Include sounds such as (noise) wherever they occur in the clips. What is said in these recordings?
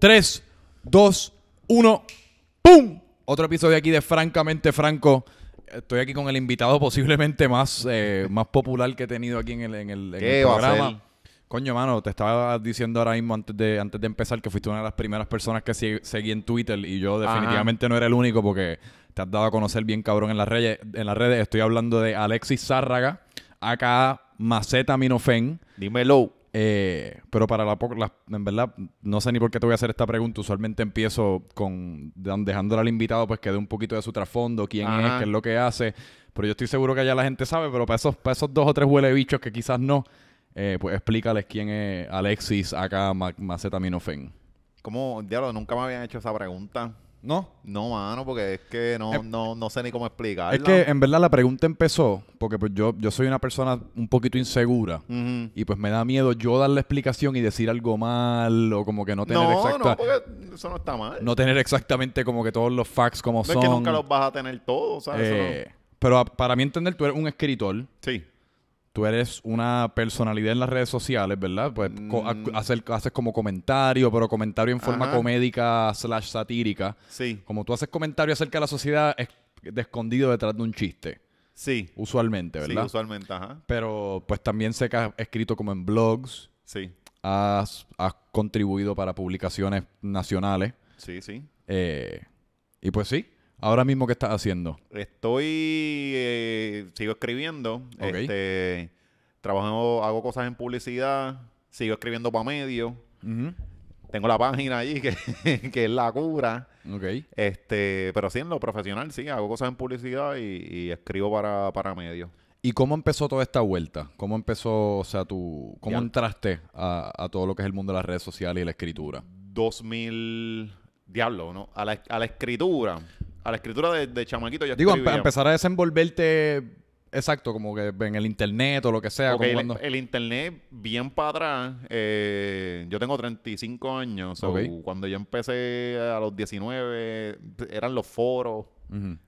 3, 2, 1, ¡pum! Otro episodio aquí de Francamente Franco. Estoy aquí con el invitado posiblemente más, eh, más popular que he tenido aquí en el, programa. Coño, mano, te estaba diciendo ahora mismo antes de, antes de empezar que fuiste una de las primeras personas que seguí en Twitter y yo definitivamente no era el único porque te has dado a conocer bien cabrón en las redes. En Estoy hablando de Alexis Zárraga, acá Maceta Minofen. Dímelo. Eh, pero para la, en verdad, no sé ni por qué te voy a hacer esta pregunta. Usualmente empiezo con dejándole al invitado pues que dé un poquito de su trasfondo, quién es, qué es lo que hace. Pero yo estoy seguro que ya la gente sabe, pero para esos, para esos dos o tres huele bichos que quizás no, eh, pues explícales quién es Alexis acá Macetaminofen. Como, diablo, nunca me habían hecho esa pregunta. ¿No? No, mano, porque es que no, no, no sé ni cómo explicarlo Es que en verdad la pregunta empezó porque pues yo, yo soy una persona un poquito insegura y pues me da miedo yo dar la explicación y decir algo mal o como que no tener no, No, porque eso no está mal. No tener exactamente como que todos los facts como no son. Es que nunca los vas a tener todos, ¿sabes? Eh, pero para mí entender, tú eres un escritor. Sí tú eres una personalidad en las redes sociales, ¿verdad? Pues mm. haces como comentario, pero comentario en forma comédica slash satírica. Sí. Como tú haces comentario acerca de la sociedad es de escondido detrás de un chiste. Sí. Usualmente, ¿verdad? Sí, usualmente, ajá. Pero pues también sé que has escrito como en blogs. Sí. Has, has contribuido para publicaciones nacionales. Sí, sí. Eh, y pues sí, Ahora mismo, ¿qué estás haciendo? Estoy. Eh, sigo escribiendo. Este, trabajo, hago cosas en publicidad. Sigo escribiendo para medios. Tengo la página allí (laughs) que, que, es la cura. Ok. Este, pero sí, en lo profesional, sí, hago cosas en publicidad y, escribo para, para medios. ¿Y cómo empezó toda esta vuelta? ¿Cómo empezó, o sea, tú, cómo entraste a, todo lo que es el mundo de las redes sociales y la escritura? 2000, diablo, ¿no? A la, a la escritura a la escritura de, de chamaquito yo Digo, empezar a desenvolverte Exacto, como que en el internet o lo que sea. el, internet, bien para atrás, eh, yo tengo 35 años. Cuando yo empecé a los 19, eran los foros.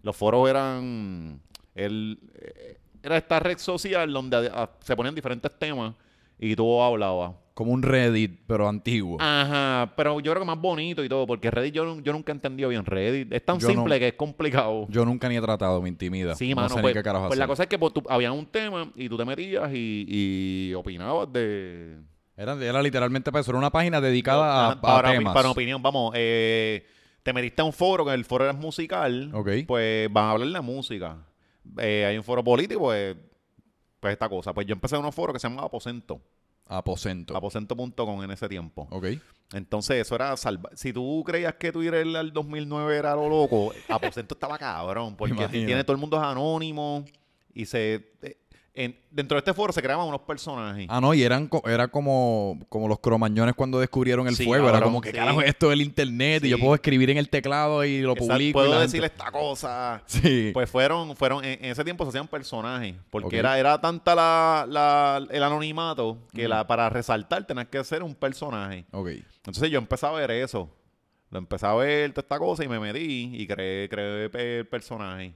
Los foros eran. El, eh, era esta red social donde se ponían diferentes temas y tú hablabas. Como un Reddit, pero antiguo. Ajá, pero yo creo que más bonito y todo, porque Reddit yo, yo nunca he entendido bien Reddit. Es tan simple que es complicado. Yo nunca ni he tratado, me intimida. Sí, no mano, sé pues, qué pues la cosa es que pues, había un tema y tú te metías y, opinabas de... Era, literalmente para eso, era una página dedicada a, para, temas. Para opinión, vamos, eh, te metiste a un foro, que el foro era musical, Ok. pues van a hablar de música. Eh, hay un foro político, pues pues esta cosa. Pues yo empecé en unos foros que se llamaba Aposento. Aposento. Aposento.com en ese tiempo. Ok. Entonces, eso era Si tú creías que Twitter al 2009 era lo loco, Aposento (laughs) estaba cabrón, porque tiene todo el mundo anónimo y se. Eh, dentro de este foro se creaban unos personajes. Ah, no, y eran era como, como los cromañones cuando descubrieron el fuego. era como que sí. esto del internet y yo puedo escribir en el teclado y lo publico. Puedo decir esta cosa. (laughs) Sí. Pues fueron, fueron, en, ese tiempo se hacían personajes. Porque era, era tanta la, el anonimato que la, para resaltar tenías que ser un personaje. Ok. Entonces yo empecé a ver eso. Lo empecé a ver toda esta cosa y me metí y creé, creé el personaje.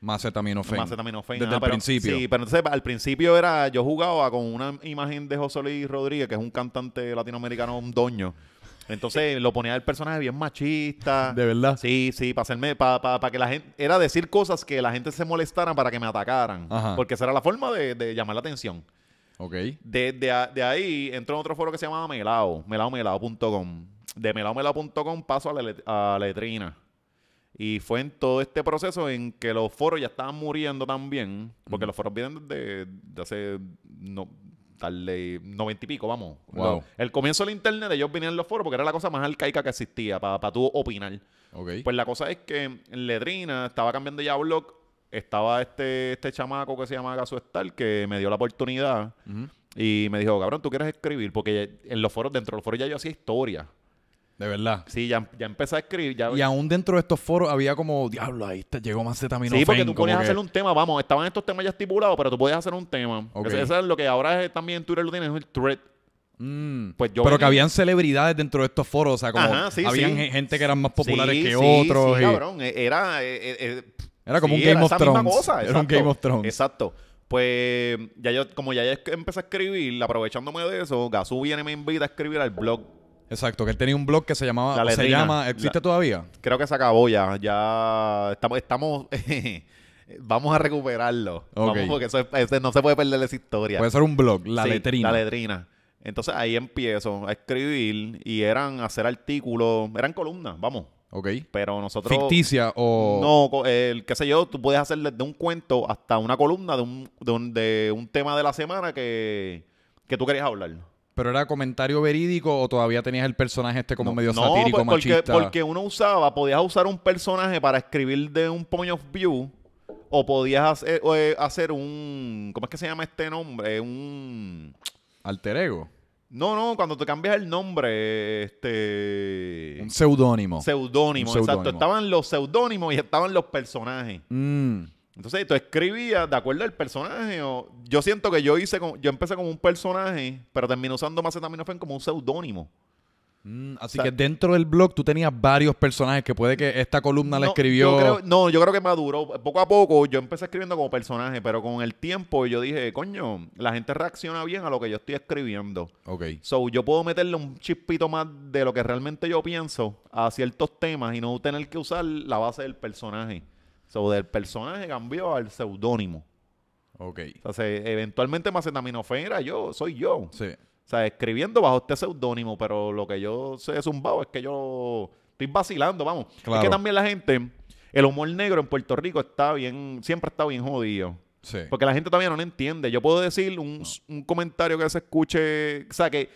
Más también también Desde ah, el principio. Sí, pero entonces al principio era, yo jugaba con una imagen de José Luis Rodríguez, que es un cantante latinoamericano, un doño. Entonces lo ponía el personaje bien machista. De verdad. Sí, sí, para hacerme, para, que la gente, era decir cosas que la gente se molestara para que me atacaran. Porque esa era la forma de, llamar la atención. Ok. De, ahí entró en otro foro que se llamaba Melao, melao.com. De melaomelao.com paso a a la letrina. Y fue en todo este proceso en que los foros ya estaban muriendo también, porque los foros vienen desde hace no, tal noventa y pico, vamos. El comienzo del internet, ellos vinieron en los foros porque era la cosa más arcaica que existía para tú opinar. Pues la cosa es que en Ledrina estaba cambiando ya blog, estaba este, este chamaco que se llamaba Caso que me dio la oportunidad y me dijo, cabrón, ¿tú quieres escribir? Porque en los foros, dentro de los foros ya yo hacía historia. De verdad. Sí, ya, ya empecé a escribir. Y aún dentro de estos foros había como, diablo, ahí te llegó también. Sí, porque tú podías hacer un tema, vamos, estaban estos temas ya estipulados, pero tú podías hacer un tema. Eso, es lo que ahora es, también tú Twitter lo tienes, es el thread. Mm. Pues yo pero que habían celebridades dentro de estos foros, o sea, como Ajá, sí, habían gente que eran más populares que otros. Sí, cabrón, e-, era... E-, e-, era como un Game of Thrones. Era un Game of Thrones. Exacto. Pues ya yo, como ya, empecé a escribir, aprovechándome de eso, gasú viene me invita a escribir al blog Exacto, que él tenía un blog que se llamaba. llama, ¿existe todavía? Creo que se acabó ya. Ya estamos. estamos (laughs) Vamos a recuperarlo. porque no se puede perder esa historia. Puede ser un blog, la letrina. La letrina. Entonces ahí empiezo a escribir y eran hacer artículos, eran columnas, vamos. Ok. Pero nosotros. ¿Ficticia o.? No, el, qué sé yo, tú puedes hacer desde un cuento hasta una columna de un, de un, tema de la semana que, que tú querías hablar. ¿Pero era comentario verídico o todavía tenías el personaje este como medio satírico, no, pues, porque, porque uno usaba, podías usar un personaje para escribir de un point of view o podías hacer, eh, hacer un... ¿Cómo es que se llama este nombre? Un... Alter ego. No, no, cuando te cambias el nombre, este... Un seudónimo. Seudónimo, exacto. Estaban los seudónimos y estaban los personajes. Mm. Entonces, tú escribías de acuerdo al personaje. O, yo siento que yo hice, yo empecé como un personaje, pero terminé usando más. Macetaminofen como un seudónimo. Mm, así que dentro del blog tú tenías varios personajes que puede que esta columna la escribió. no, yo creo que maduró. Poco a poco yo empecé escribiendo como personaje, pero con el tiempo yo dije, coño, la gente reacciona bien a lo que yo estoy escribiendo. Ok. So yo puedo meterle un chispito más de lo que realmente yo pienso a ciertos temas y no tener que usar la base del personaje o del personaje cambió al seudónimo. Ok. Entonces, más era yo, soy yo. Sí. O sea, escribiendo bajo este seudónimo, pero lo que yo sé es un zumbado es que yo estoy vacilando, vamos. Es que también la gente, el humor negro en Puerto Rico está bien, siempre está bien jodido. Sí. Porque la gente también no entiende. Yo puedo decir un, un comentario que se escuche, o sea, que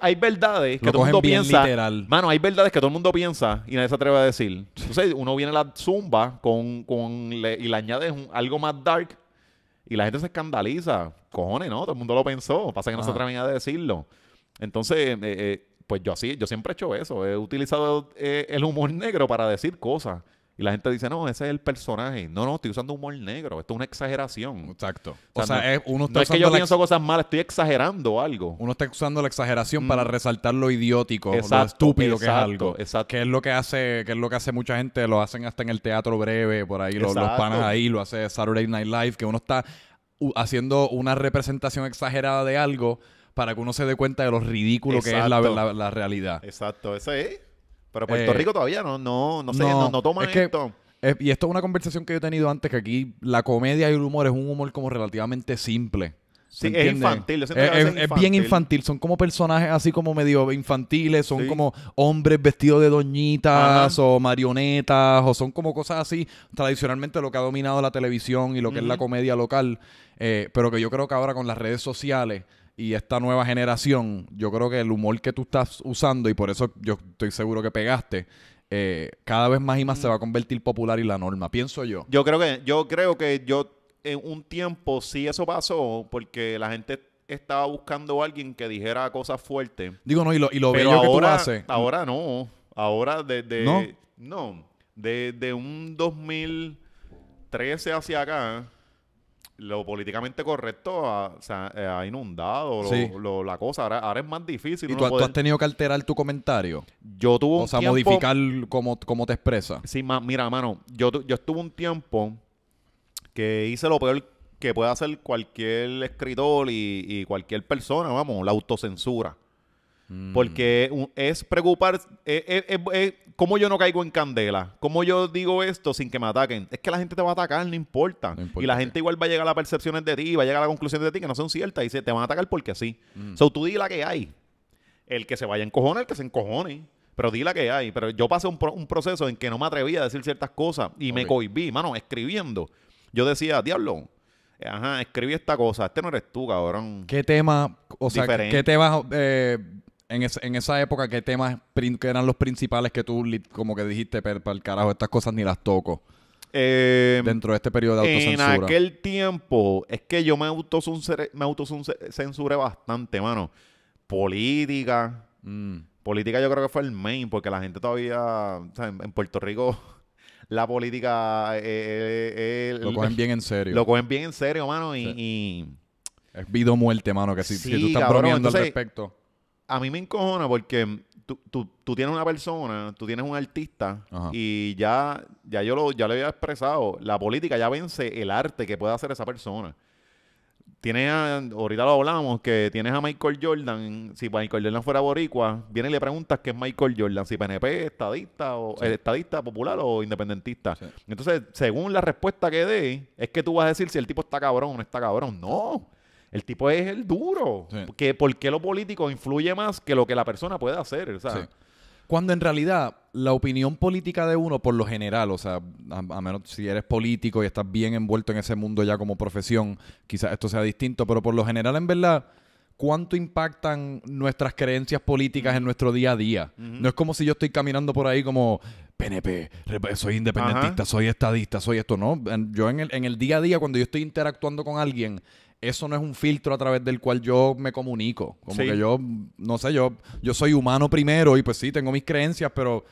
hay, verdades que todo el mundo piensa. Mano, hay verdades que todo el mundo piensa y nadie se atreve a decir. uno viene a la zumba con, con y le añades algo más dark y la gente se escandaliza. Cojones, ¿no? Todo el mundo lo pensó. Pasa que no se atreven a decirlo. Entonces, eh, eh, pues yo así, yo siempre he hecho eso. He utilizado eh, el humor negro para decir cosas y la gente dice, no, ese es el personaje. No, no, estoy usando humor negro. Esto es una exageración. Exacto. O, sea, es, uno está es que yo pienso cosas malas, estoy exagerando algo. Uno está usando la exageración para mm. resaltar lo idiótico, lo estúpido que es algo. Exacto. Que es lo que hace, que es lo que hace mucha gente, lo hacen hasta en el teatro breve, por ahí, los, los ahí, lo hace Saturday Night Live, que uno está haciendo una representación exagerada de algo para que uno se dé cuenta de lo ridículo que es la, la realidad. Exacto, eso es. Pero Puerto eh, Rico todavía no, no, no no, toma esto. y esto es una conversación que yo he tenido antes, que aquí la comedia y el humor es un humor como relativamente simple. Sí, es infantil. Eh, es, bien infantil. Son como personajes así como medio infantiles. Son como hombres vestidos de doñitas o marionetas o son como cosas así. Tradicionalmente lo que ha dominado la televisión y lo que es la comedia local. Eh, pero que yo creo que ahora con las redes sociales y esta nueva generación, yo creo que el humor que tú estás usando, y por eso yo estoy seguro que pegaste, eh, cada vez más y más se va a convertir popular y la norma, pienso yo. Yo creo que, yo creo que yo en un tiempo sí eso pasó, porque la gente estaba buscando a alguien que dijera cosas fuertes. Digo, no, y lo, y que tú haces. Ahora no. Ahora desde. no. Desde un 2013 hacia acá lo políticamente correcto ha, eh, inundado la cosa. Ahora, es más difícil. ¿Y tú, has tenido que alterar tu comentario? Yo tuve un O sea, modificar cómo, cómo te expresas. Sí, mira, mano, yo, yo estuve un tiempo que hice lo peor que puede hacer cualquier escritor y cualquier persona, vamos, la autocensura. Mm. Porque es preocupar, es, eh, eh, eh, yo no caigo en candela? ¿Cómo yo digo esto sin que me ataquen? Es que la gente te va a atacar, no importa. y la gente igual va a llegar a las percepciones de ti, va a llegar a conclusiones de ti que no son ciertas y se te van a atacar porque sí. Mm. So tú di la que hay. El que se vaya en cojones, el que se encojone pero di la que hay. Pero yo pasé un, un, proceso en que no me atrevía a decir ciertas cosas y me cohibí, mano, escribiendo. Yo decía, diablo, ajá, escribí esta cosa, este no eres tú, cabrón. ¿Qué tema, o sea, Diferente. qué tema en, esa época, ¿qué temas que eran los principales que tú como que dijiste, para el carajo, estas cosas ni las toco? Em, dentro de este periodo de autocensura. En aquel tiempo, es que yo me autocensuré, me autocensuré bastante, mano. Política. Mm. Política yo creo que fue el main, porque la gente todavía, en, Puerto Rico, (laughs) la política... Eh, eh, eh, lo cogen bien en serio. Lo cogen bien en serio, mano, y... es vida muerte, mano, que si, si tú estás bromeando al respecto a mí me encojona porque tú, tienes una persona, tú tienes un artista y ya, ya yo lo, ya había expresado, la política ya vence el arte que puede hacer esa persona. Tienes a, ahorita lo hablamos, que tienes a Michael Jordan, si Michael Jordan fuera boricua, viene y le preguntas qué es Michael Jordan, si PNP, estadista, o eh, estadista popular o independentista. Entonces, según la respuesta que dé, es que tú vas a decir si el tipo está cabrón o no está cabrón. No. El tipo es el duro. Porque, ¿Por qué lo político influye más que lo que la persona puede hacer? Cuando en realidad la opinión política de uno, por lo general, o sea, a, a, menos si eres político y estás bien envuelto en ese mundo ya como profesión, quizás esto sea distinto, pero por lo general, en verdad, cuánto impactan nuestras creencias políticas en nuestro día a día. No es como si yo estoy caminando por ahí como PNP, soy independentista, soy estadista, soy esto, ¿no? Yo en el, día a día, cuando yo estoy interactuando con alguien, eso no es un filtro a través del cual yo me comunico. Como que yo, no sé, yo, yo soy humano primero y pues sí, tengo mis creencias, pero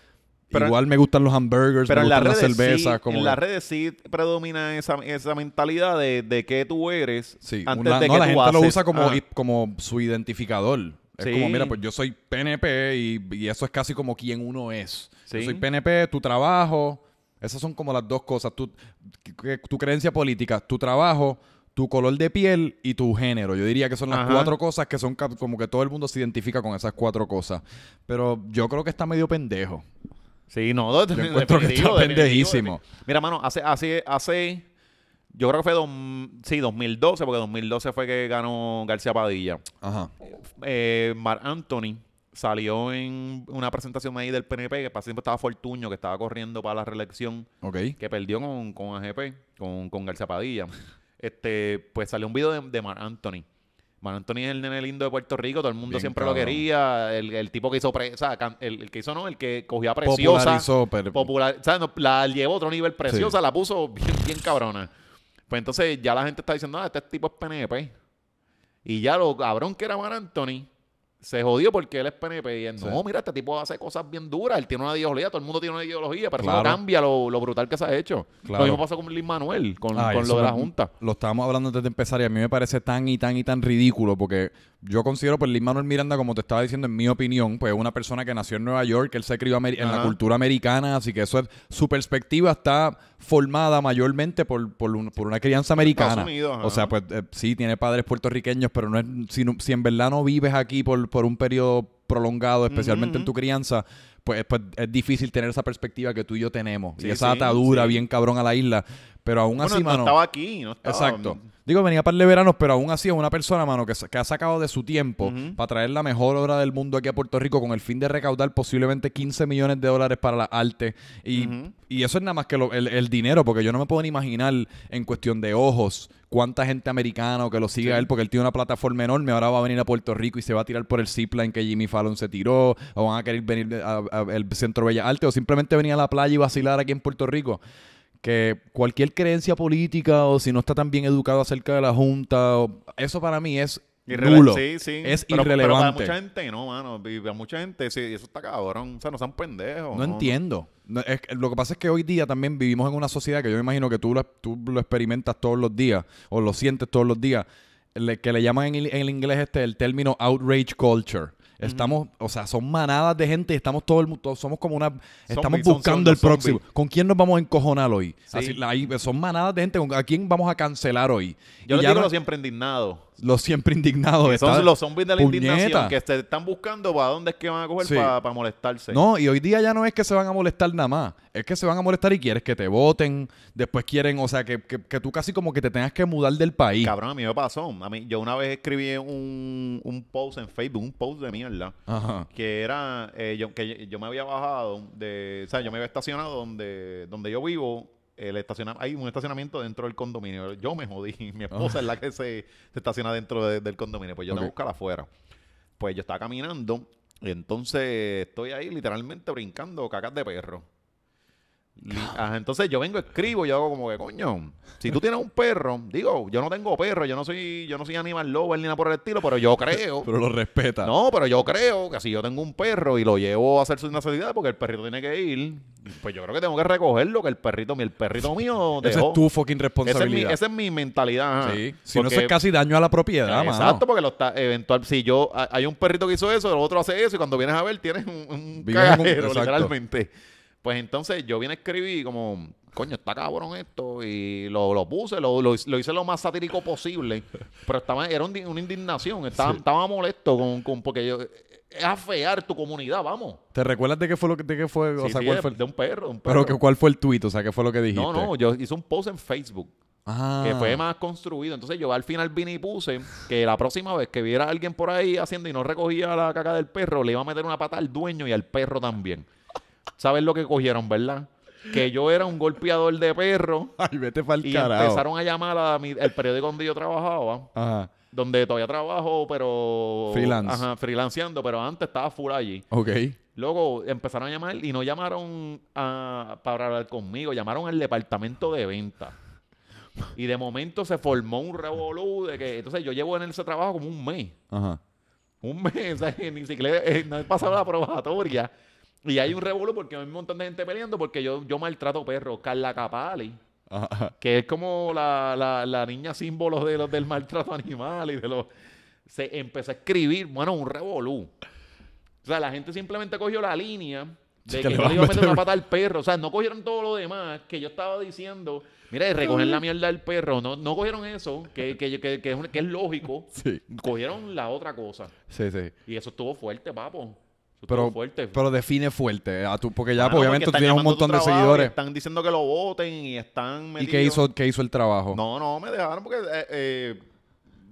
pero Igual me gustan los hamburgers, pero las, cervezas. como en las redes sí predomina esa, esa mentalidad de, de que tú eres sí, antes de que la gente lo usa como, como su identificador. Es como, mira, pues yo soy PNP y, eso es casi como quien uno es. Yo soy PNP, tu trabajo. Esas son como las dos cosas. Tu, tu creencia política, tu trabajo, tu color de piel y tu género. Yo diría que son las cuatro cosas que son como que todo el mundo se identifica con esas cuatro cosas. Pero yo creo que está medio pendejo. Sí, no, (laughs) yo encuentro que está pendejísimo. Mira, mano, hace, hace, hace, yo creo que fue sí, 2012, porque 2012 fue que ganó García Padilla. Ajá. Eh, Mar Anthony salió en una presentación ahí del PNP, que para siempre estaba Fortuño, que estaba corriendo para la reelección, Ok. que perdió con, con AGP, con, con García Padilla. (laughs) este, pues salió un video de, de Mar Anthony Mar Anthony es el nene lindo de Puerto Rico, todo el mundo siempre lo quería. El, tipo que hizo, el, que hizo, no, el que cogía Preciosa. Popular, o la llevó a otro nivel Preciosa, la puso bien, cabrona. Pues entonces ya la gente está diciendo, ah, este tipo es PNP. Y ya lo cabrón que era Mar Anthony se jodió porque él es PNP y no, mira, este tipo hace cosas bien duras, él tiene una ideología, todo el mundo tiene una ideología, pero no cambia lo, brutal que se ha hecho. Lo mismo pasó con Luis Manuel, con, ah, con lo de la Junta. Lo estábamos hablando antes de empezar y a mí me parece tan y tan y tan ridículo porque yo considero, pues, Luis Manuel Miranda, como te estaba diciendo, en mi opinión, pues, una persona que nació en Nueva York, él se crió en la cultura americana, así que eso su perspectiva está formada mayormente por, por, una crianza americana. o sea, pues, eh, sí, tiene padres puertorriqueños, pero no si, en verdad no vives aquí por, un periodo prolongado, especialmente en tu crianza, pues, pues, es difícil tener esa perspectiva que tú y yo tenemos. y esa atadura bien cabrón a la isla. Pero aún así, no estaba aquí, no estaba. Exacto. Digo, venía para el verano, pero aún así es una persona, mano, que, ha sacado de su tiempo para traer la mejor obra del mundo aquí a Puerto Rico con el fin de recaudar posiblemente 15 millones de dólares para la arte. Y, eso es nada más que el, dinero, porque yo no me puedo ni imaginar en cuestión de ojos cuánta gente americana o que lo siga él, porque él tiene una plataforma enorme. Ahora va a venir a Puerto Rico y se va a tirar por el zipline que Jimmy Fallon se tiró, o van a querer venir al Centro Bellas Artes, o simplemente venir a la playa y vacilar aquí en Puerto Rico que cualquier creencia política o si no está tan bien educado acerca de la Junta, eso para mí es Es irrelevante. Pero mucha gente no, mano. vive mucha gente, sí, eso está cabrón. O sea, no sean pendejos. No, entiendo. lo que pasa es que hoy día también vivimos en una sociedad que yo me imagino que tú lo, experimentas todos los días o lo sientes todos los días, que le llaman en, en, inglés este el término outrage culture. Estamos, o sea, son manadas de gente y estamos todo el mundo, somos como una, estamos buscando el próximo. ¿Con quién nos vamos a encojonar hoy? Así, son manadas de gente, ¿con- ¿a quién vamos a cancelar hoy? Yo ya no- siempre indignado. Los siempre (laughs) indignados. son los zombies de la indignación que se están buscando para dónde es que van a coger para, molestarse. No, y hoy día ya no es que se van a molestar nada más. Es que se van a molestar y quieres que te voten. Después quieren, o sea, que, que, que tú casi como que te tengas que mudar del país. Cabrón, a mí me pasó. A mí, yo una vez escribí un, un post en Facebook, un post de mierda. Ajá. Que era, eh, yo, que yo me había bajado de, o sea, yo me había estacionado donde, donde yo vivo hay un estacionamiento dentro del condominio. Yo me jodí. (laughs) Mi esposa es la que se, estaciona dentro del condominio. Pues yo me busco afuera. Pues yo estaba caminando. Entonces estoy ahí literalmente brincando cacas de perro entonces yo vengo, escribo, yo hago como que, coño, si tú tienes un perro, digo, yo no tengo perro, yo no soy, yo no soy animal lover ni nada por el estilo, pero yo creo. (laughs) pero lo respeta. No, pero yo creo que si yo tengo un perro y lo llevo a hacer su necesidad porque el perrito tiene que ir, pues yo creo que tengo que recogerlo, que el perrito, el perrito mío (laughs) ese Esa es tu fucking responsabilidad. Esa es mi, esa es mi mentalidad. Sí. Si no, eso es casi daño a la propiedad, Exacto, porque lo está, eventual, si yo, hay un perrito que hizo eso, el otro hace eso y cuando vienes a ver tienes un, un literalmente. Pues entonces yo vine a escribir como, coño, está cabrón esto. Y lo, puse, lo, lo, hice lo más satírico posible. (laughs) Pero estaba, era una indignación, estaba, molesto con, con, porque yo, es afear tu comunidad, vamos. ¿Te recuerdas de qué fue lo que de qué fue? o sea, fue el... de un perro, Pero que, ¿cuál fue el tuit? O sea, ¿qué fue lo que dijiste? No, no, yo hice un post en Facebook. Que fue ah. más construido. Entonces yo al final vine y puse que la próxima vez que viera a alguien por ahí haciendo y no recogía la caca del perro, le iba a meter una pata al dueño y al perro también. ¿Sabes lo que cogieron, verdad? Que yo era un golpeador de perro. (laughs) Ay, vete pa'l y empezaron a llamar al periódico donde yo trabajaba. Ajá. Donde todavía trabajo, pero... Freelance. Ajá, freelanceando, pero antes estaba full allí. Ok. Luego empezaron a llamar y no llamaron para hablar conmigo, llamaron al departamento de venta. Y de momento se formó un revolú de que entonces yo llevo en ese trabajo como un mes. Ajá. Un mes, (laughs) ni siquiera he eh, pasado la probatoria. Y hay un revolú porque hay un montón de gente peleando porque yo, yo maltrato perros. Carla Capali, que es como la, niña símbolo de los, del maltrato animal y de los... Se empezó a escribir, bueno, un revolú. O sea, la gente simplemente cogió la línea de que, no iba a meter una pata al perro. O sea, no cogieron todo lo demás que yo estaba diciendo. Mira, recoger la mierda del perro. No, no cogieron eso, que, que, es, lógico. (laughs) Sí. Cogieron la otra cosa. Sí, sí. Y eso estuvo fuerte, papo. Pero, pero define fuerte a tú, porque ya pues, obviamente tú tienes un montón de seguidores. Están diciendo que lo voten y están. ¿Y qué hizo, qué hizo el trabajo? No, no, me dejaron porque. Eh, eh,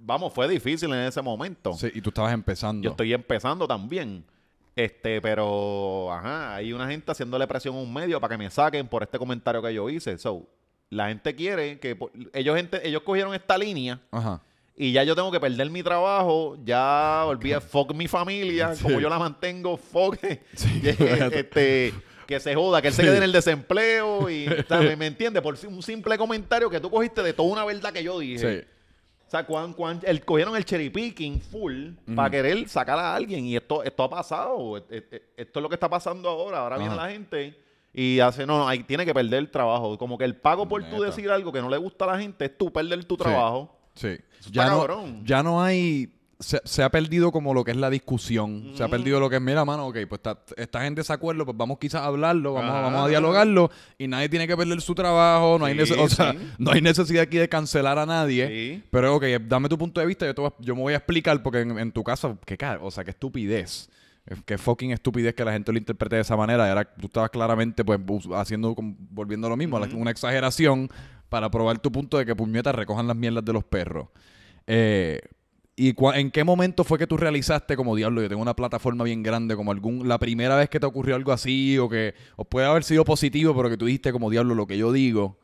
vamos, fue difícil en ese momento. Sí, y tú estabas empezando. Yo estoy empezando también. Este, pero, ajá, hay una gente haciéndole presión a un medio para que me saquen por este comentario que yo hice. la gente quiere que. Ellos, ellos cogieron esta línea. Ajá y ya yo tengo que perder mi trabajo, ya a fuck mi familia, (laughs) como yo la mantengo, fuck, (laughs) este, que se joda, que él se quede en el desempleo y, (laughs) ¿me, entiende? Por un simple comentario que tú cogiste de toda una verdad que yo dije. O sea, cuando, el, cogieron el cherry picking full para querer sacar a alguien y esto, esto ha pasado, e, e, e, esto es lo que está pasando ahora, ahora viene la gente y hace, no, ahí tiene que perder el trabajo, como que el pago por tú decir algo que no le gusta a la gente es tú perder tu trabajo Sí. Ya no, ya no hay. Se, ha perdido como lo que es la discusión. Se ha perdido lo que es, mira, mano, ok, pues está, en desacuerdo, pues vamos quizás a hablarlo, vamos, vamos a dialogarlo y nadie tiene que perder su trabajo, no, hay, (laughs) no hay necesidad aquí de cancelar a nadie. Pero, ok, dame tu punto de vista, yo, te, yo me voy a explicar porque en, tu caso, qué caro, o sea, qué estupidez. Qué fucking estupidez que la gente lo interprete de esa manera. Era, tú estabas claramente pues haciendo, volviendo lo mismo, una exageración para probar tu punto de que puñetas recojan las mierdas de los perros. Eh, ¿Y en qué momento fue que tú realizaste como diablo? Yo tengo una plataforma bien grande, como algún, la primera vez que te ocurrió algo así, o que o puede haber sido positivo, pero que tú dijiste como diablo, lo que yo digo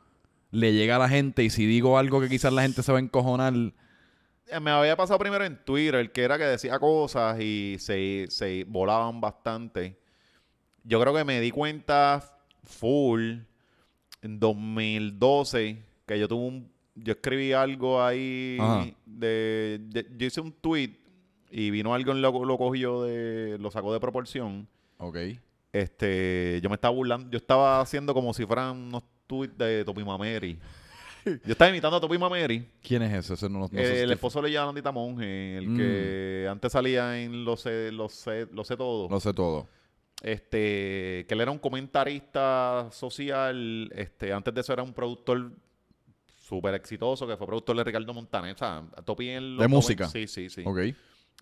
le llega a la gente, y si digo algo que quizás la gente se va a encojonar. Eh, me había pasado primero en Twitter, que era que decía cosas y se, se volaban bastante. Yo creo que me di cuenta full en 2012, que yo tuve un. Yo escribí algo ahí de, Yo hice un tweet y vino alguien lo, lo cogió de. lo sacó de proporción. Ok. Este, yo me estaba burlando, yo estaba haciendo como si fueran unos tweets de Topi Mameri. (laughs) Yo estaba imitando a Topi Mameri. ¿Quién es ese? el esposo de Andita Monge, el mm. que antes salía en los los lo sé, lo sé todo. Lo sé todo este, que él era un comentarista social, este, antes de eso era un productor súper exitoso, que fue productor de Ricardo Montaner, o sea, topi en los De música. Sí, sí, sí. Ok.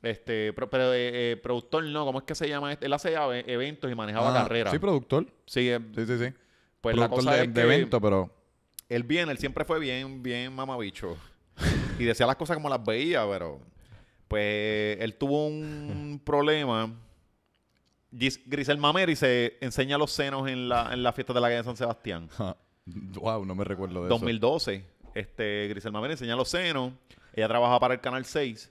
Este, pero, eh, eh, productor no, ¿cómo es que se llama? Este? Él hacía eventos y manejaba ah, carreras. Sí, productor. Eh, sí, sí, sí, Pues la cosa de, evento, pero... Él bien, él siempre fue bien, bien mamabicho. y decía las cosas como las veía, pero... Pues él tuvo un (laughs) problema Grisel Mameri se enseña los senos en la, fiesta de la calle de San Sebastián. wow, no me recuerdo de 2012, eso. 2012. Este, Grisel Mameri enseña los senos. Ella trabajaba para el Canal 6.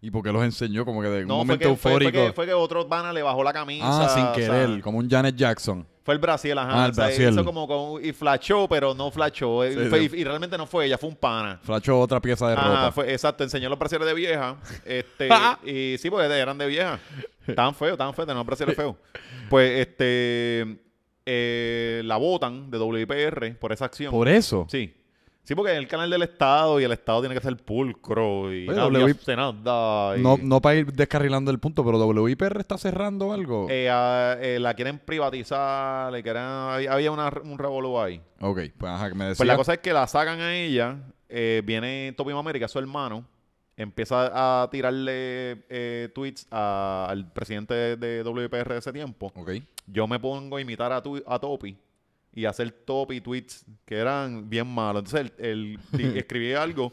¿Y por qué los enseñó? Como que de un momento eufórico. Fue, fue, que, otro pana le bajó la camisa. Ah, sin querer, como un Janet Jackson. Fue el Brasil, ajá. Ah, el como con, y flashó, pero no flashó. Eh, y, realmente no fue ella, fue un pana. Flashó otra pieza de ropa. Fue, exacto, enseñó los brasiles de vieja. (laughs) Este, y sí, porque eran de vieja. Estaban feos, estaban feos, tenían brasiles feos. Pues, este... Eh, la votan de WIPR por esa acción. ¿Por eso? Sí. Sí, porque es el canal del Estado y el Estado tiene que ser pulcro y No, para ir descarrilando el punto, pero WIPR está cerrando algo. Eh, ah, eh, la quieren privatizar, le quieren... Había una, un revolú ahí. Ok, pues, pues la cosa es que la sacan a ella, eh, viene Topi América, su hermano, empieza a tirarle eh, tweets al presidente de, WIPR de ese tiempo. Ok. Yo me pongo a imitar a Topi y hacer Topi tweets que eran bien malos. Entonces, él, (laughs) escribí algo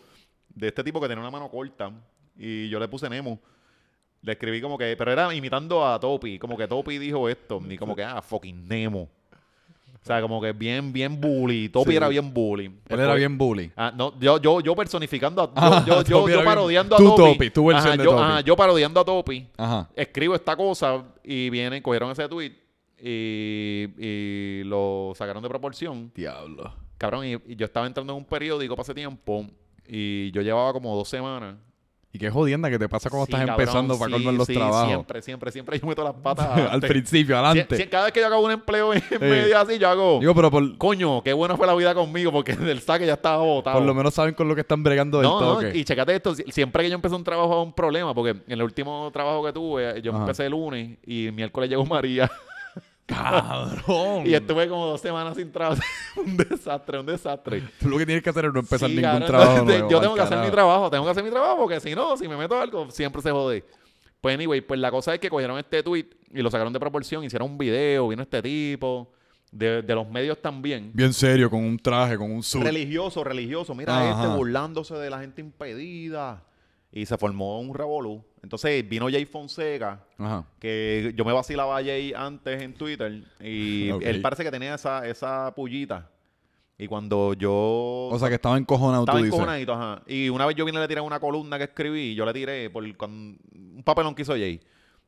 de este tipo que tenía una mano corta y yo le puse Nemo. Le escribí como que, pero era imitando a Topi, como que Topi dijo esto, y como que, ah, fucking Nemo. O sea, como que bien, bien bully. Topi era bien bully. Él era bien bully. Ah, yo, yo, personificando a. Yo, yo, (laughs) parodiando a Topi. de yo, Topi. yo parodiando a Topi. Escribo esta cosa y vienen, cogieron ese tweet y, y lo sacaron de proporción. Diablo. Cabrón, y, yo estaba entrando en un periódico hace tiempo y yo llevaba como dos semanas y qué jodienda que te pasa cuando estás empezando para colmar los trabajos. Siempre, siempre, siempre yo meto las (laughs) patas. al principio, adelante. cada vez que yo hago un empleo en medio así, yo hago. Digo, pero Coño, qué buena fue la vida conmigo porque (laughs) del saque ya estaba botado. Por lo menos saben con lo que están bregando del no, No, y checate esto. Siempre que yo empecé un trabajo, un problema, porque en el último trabajo que tuve, yo empecé el lunes y miércoles llegó María. (laughs) Cabrón. Y estuve como dos semanas sin trabajo. (laughs) un desastre, un desastre. lo que tienes que hacer es no empezar ningún trabajo. (laughs) yo tengo que hacer mi trabajo, tengo que hacer mi trabajo, porque si no, si me meto algo, siempre se jode. Pues anyway, pues la cosa es que cogieron este tweet y lo sacaron de proporción, hicieron un video, vino este tipo. De, los medios también. Bien serio, con un traje, con un suit. Religioso, religioso. Mira este burlándose de la gente impedida. Y se formó un revolú. Entonces vino Jay Fonseca, que yo me vacilaba a Jay antes en Twitter y (laughs) él parece que tenía esa, esa pullita. Y cuando yo... O sea, que estaba encojonado, estaba encojonadito, ajá. Y una vez yo vine y le tiré una columna que escribí y yo le tiré por un papelón que hizo Jay.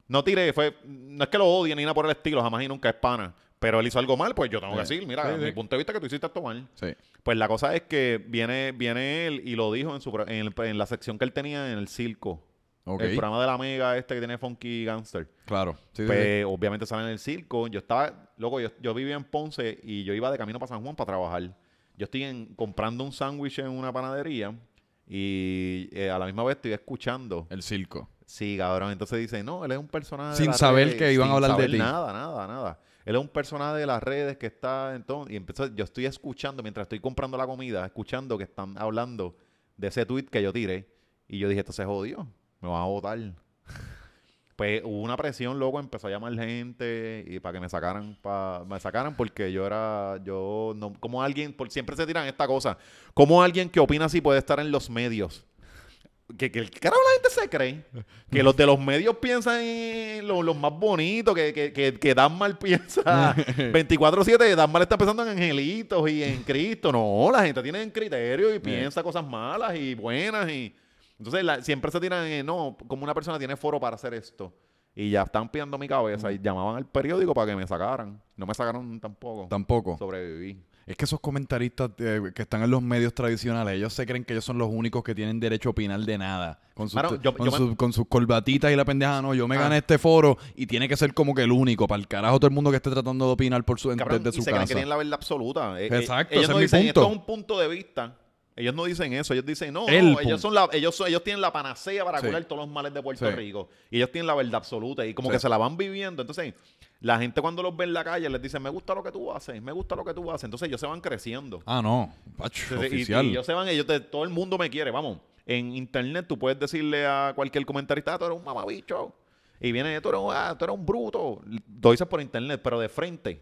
No tiré, fue... No es que lo odie ni nada por el estilo, jamás y nunca es pana. Pero él hizo algo mal, pues yo tengo que decir, mira, desde mi punto de vista que tú hiciste esto mal. Pues la cosa es que viene, viene él y lo dijo en, su, en la sección que él tenía en el circo el programa de la Mega, este que tiene Funky Gangster. Claro. Pues, obviamente sale en el circo. Yo estaba, loco, yo, vivía en Ponce y yo iba de camino para San Juan para trabajar. Yo estoy comprando un sándwich en una panadería y eh, a la misma vez estoy escuchando. El circo. Sí, cabrón. Entonces dice, no, él es un personaje. Sin saber que iban a hablar de ti. Nada, nada, nada. Él es un personaje de las redes que está entonces. Y empezó, yo estoy escuchando, mientras estoy comprando la comida, escuchando que están hablando de ese tweet que yo tiré. Y yo dije, esto se jodió me van a votar. (laughs) pues hubo una presión, loco, empezó a llamar gente y para que me sacaran, para me sacaran porque yo era, yo no, como alguien, por, siempre se tiran esta cosa, como alguien que opina si puede estar en los medios. Que, que la gente se cree. Que los de los medios piensan en los, más bonitos, que, que, que, Dan mal piensa 24-7, Dan mal está pensando en angelitos y en Cristo. No, la gente tiene criterio y piensa cosas malas y buenas y... Entonces siempre se tiran, no, como una persona tiene foro para hacer esto. Y ya están pidiendo mi cabeza y llamaban al periódico para que me sacaran. No me sacaron tampoco. Tampoco. Sobreviví. Es que esos comentaristas eh, que están en los medios tradicionales, ellos se creen que ellos son los únicos que tienen derecho a opinar de nada. Con, sus, corbatitas y la pendeja, no, yo me ah. gané este foro y tiene que ser como que el único, para el carajo todo el mundo que esté tratando de opinar por su, Cabrón, y se Creen la verdad absoluta. Eh, eh, Exacto, ellos ese dicen, mi punto. Esto es un punto de vista ellos no dicen eso, ellos dicen, no, ellos, son ellos, ellos tienen la panacea para curar todos los males de Puerto Rico. Y ellos tienen la verdad absoluta y como que se la van viviendo. Entonces, la gente cuando los ve en la calle les dice, me gusta lo que tú haces, me gusta lo que tú haces. Entonces ellos se van creciendo. Ah, no, oficial. Y, ellos se van, ellos todo el mundo me quiere, vamos. En internet tú puedes decirle a cualquier comentarista, ah, tú eres un mamabicho. Y viene, tú eres un, ah, tú eres un bruto. Lo dices por internet, pero de frente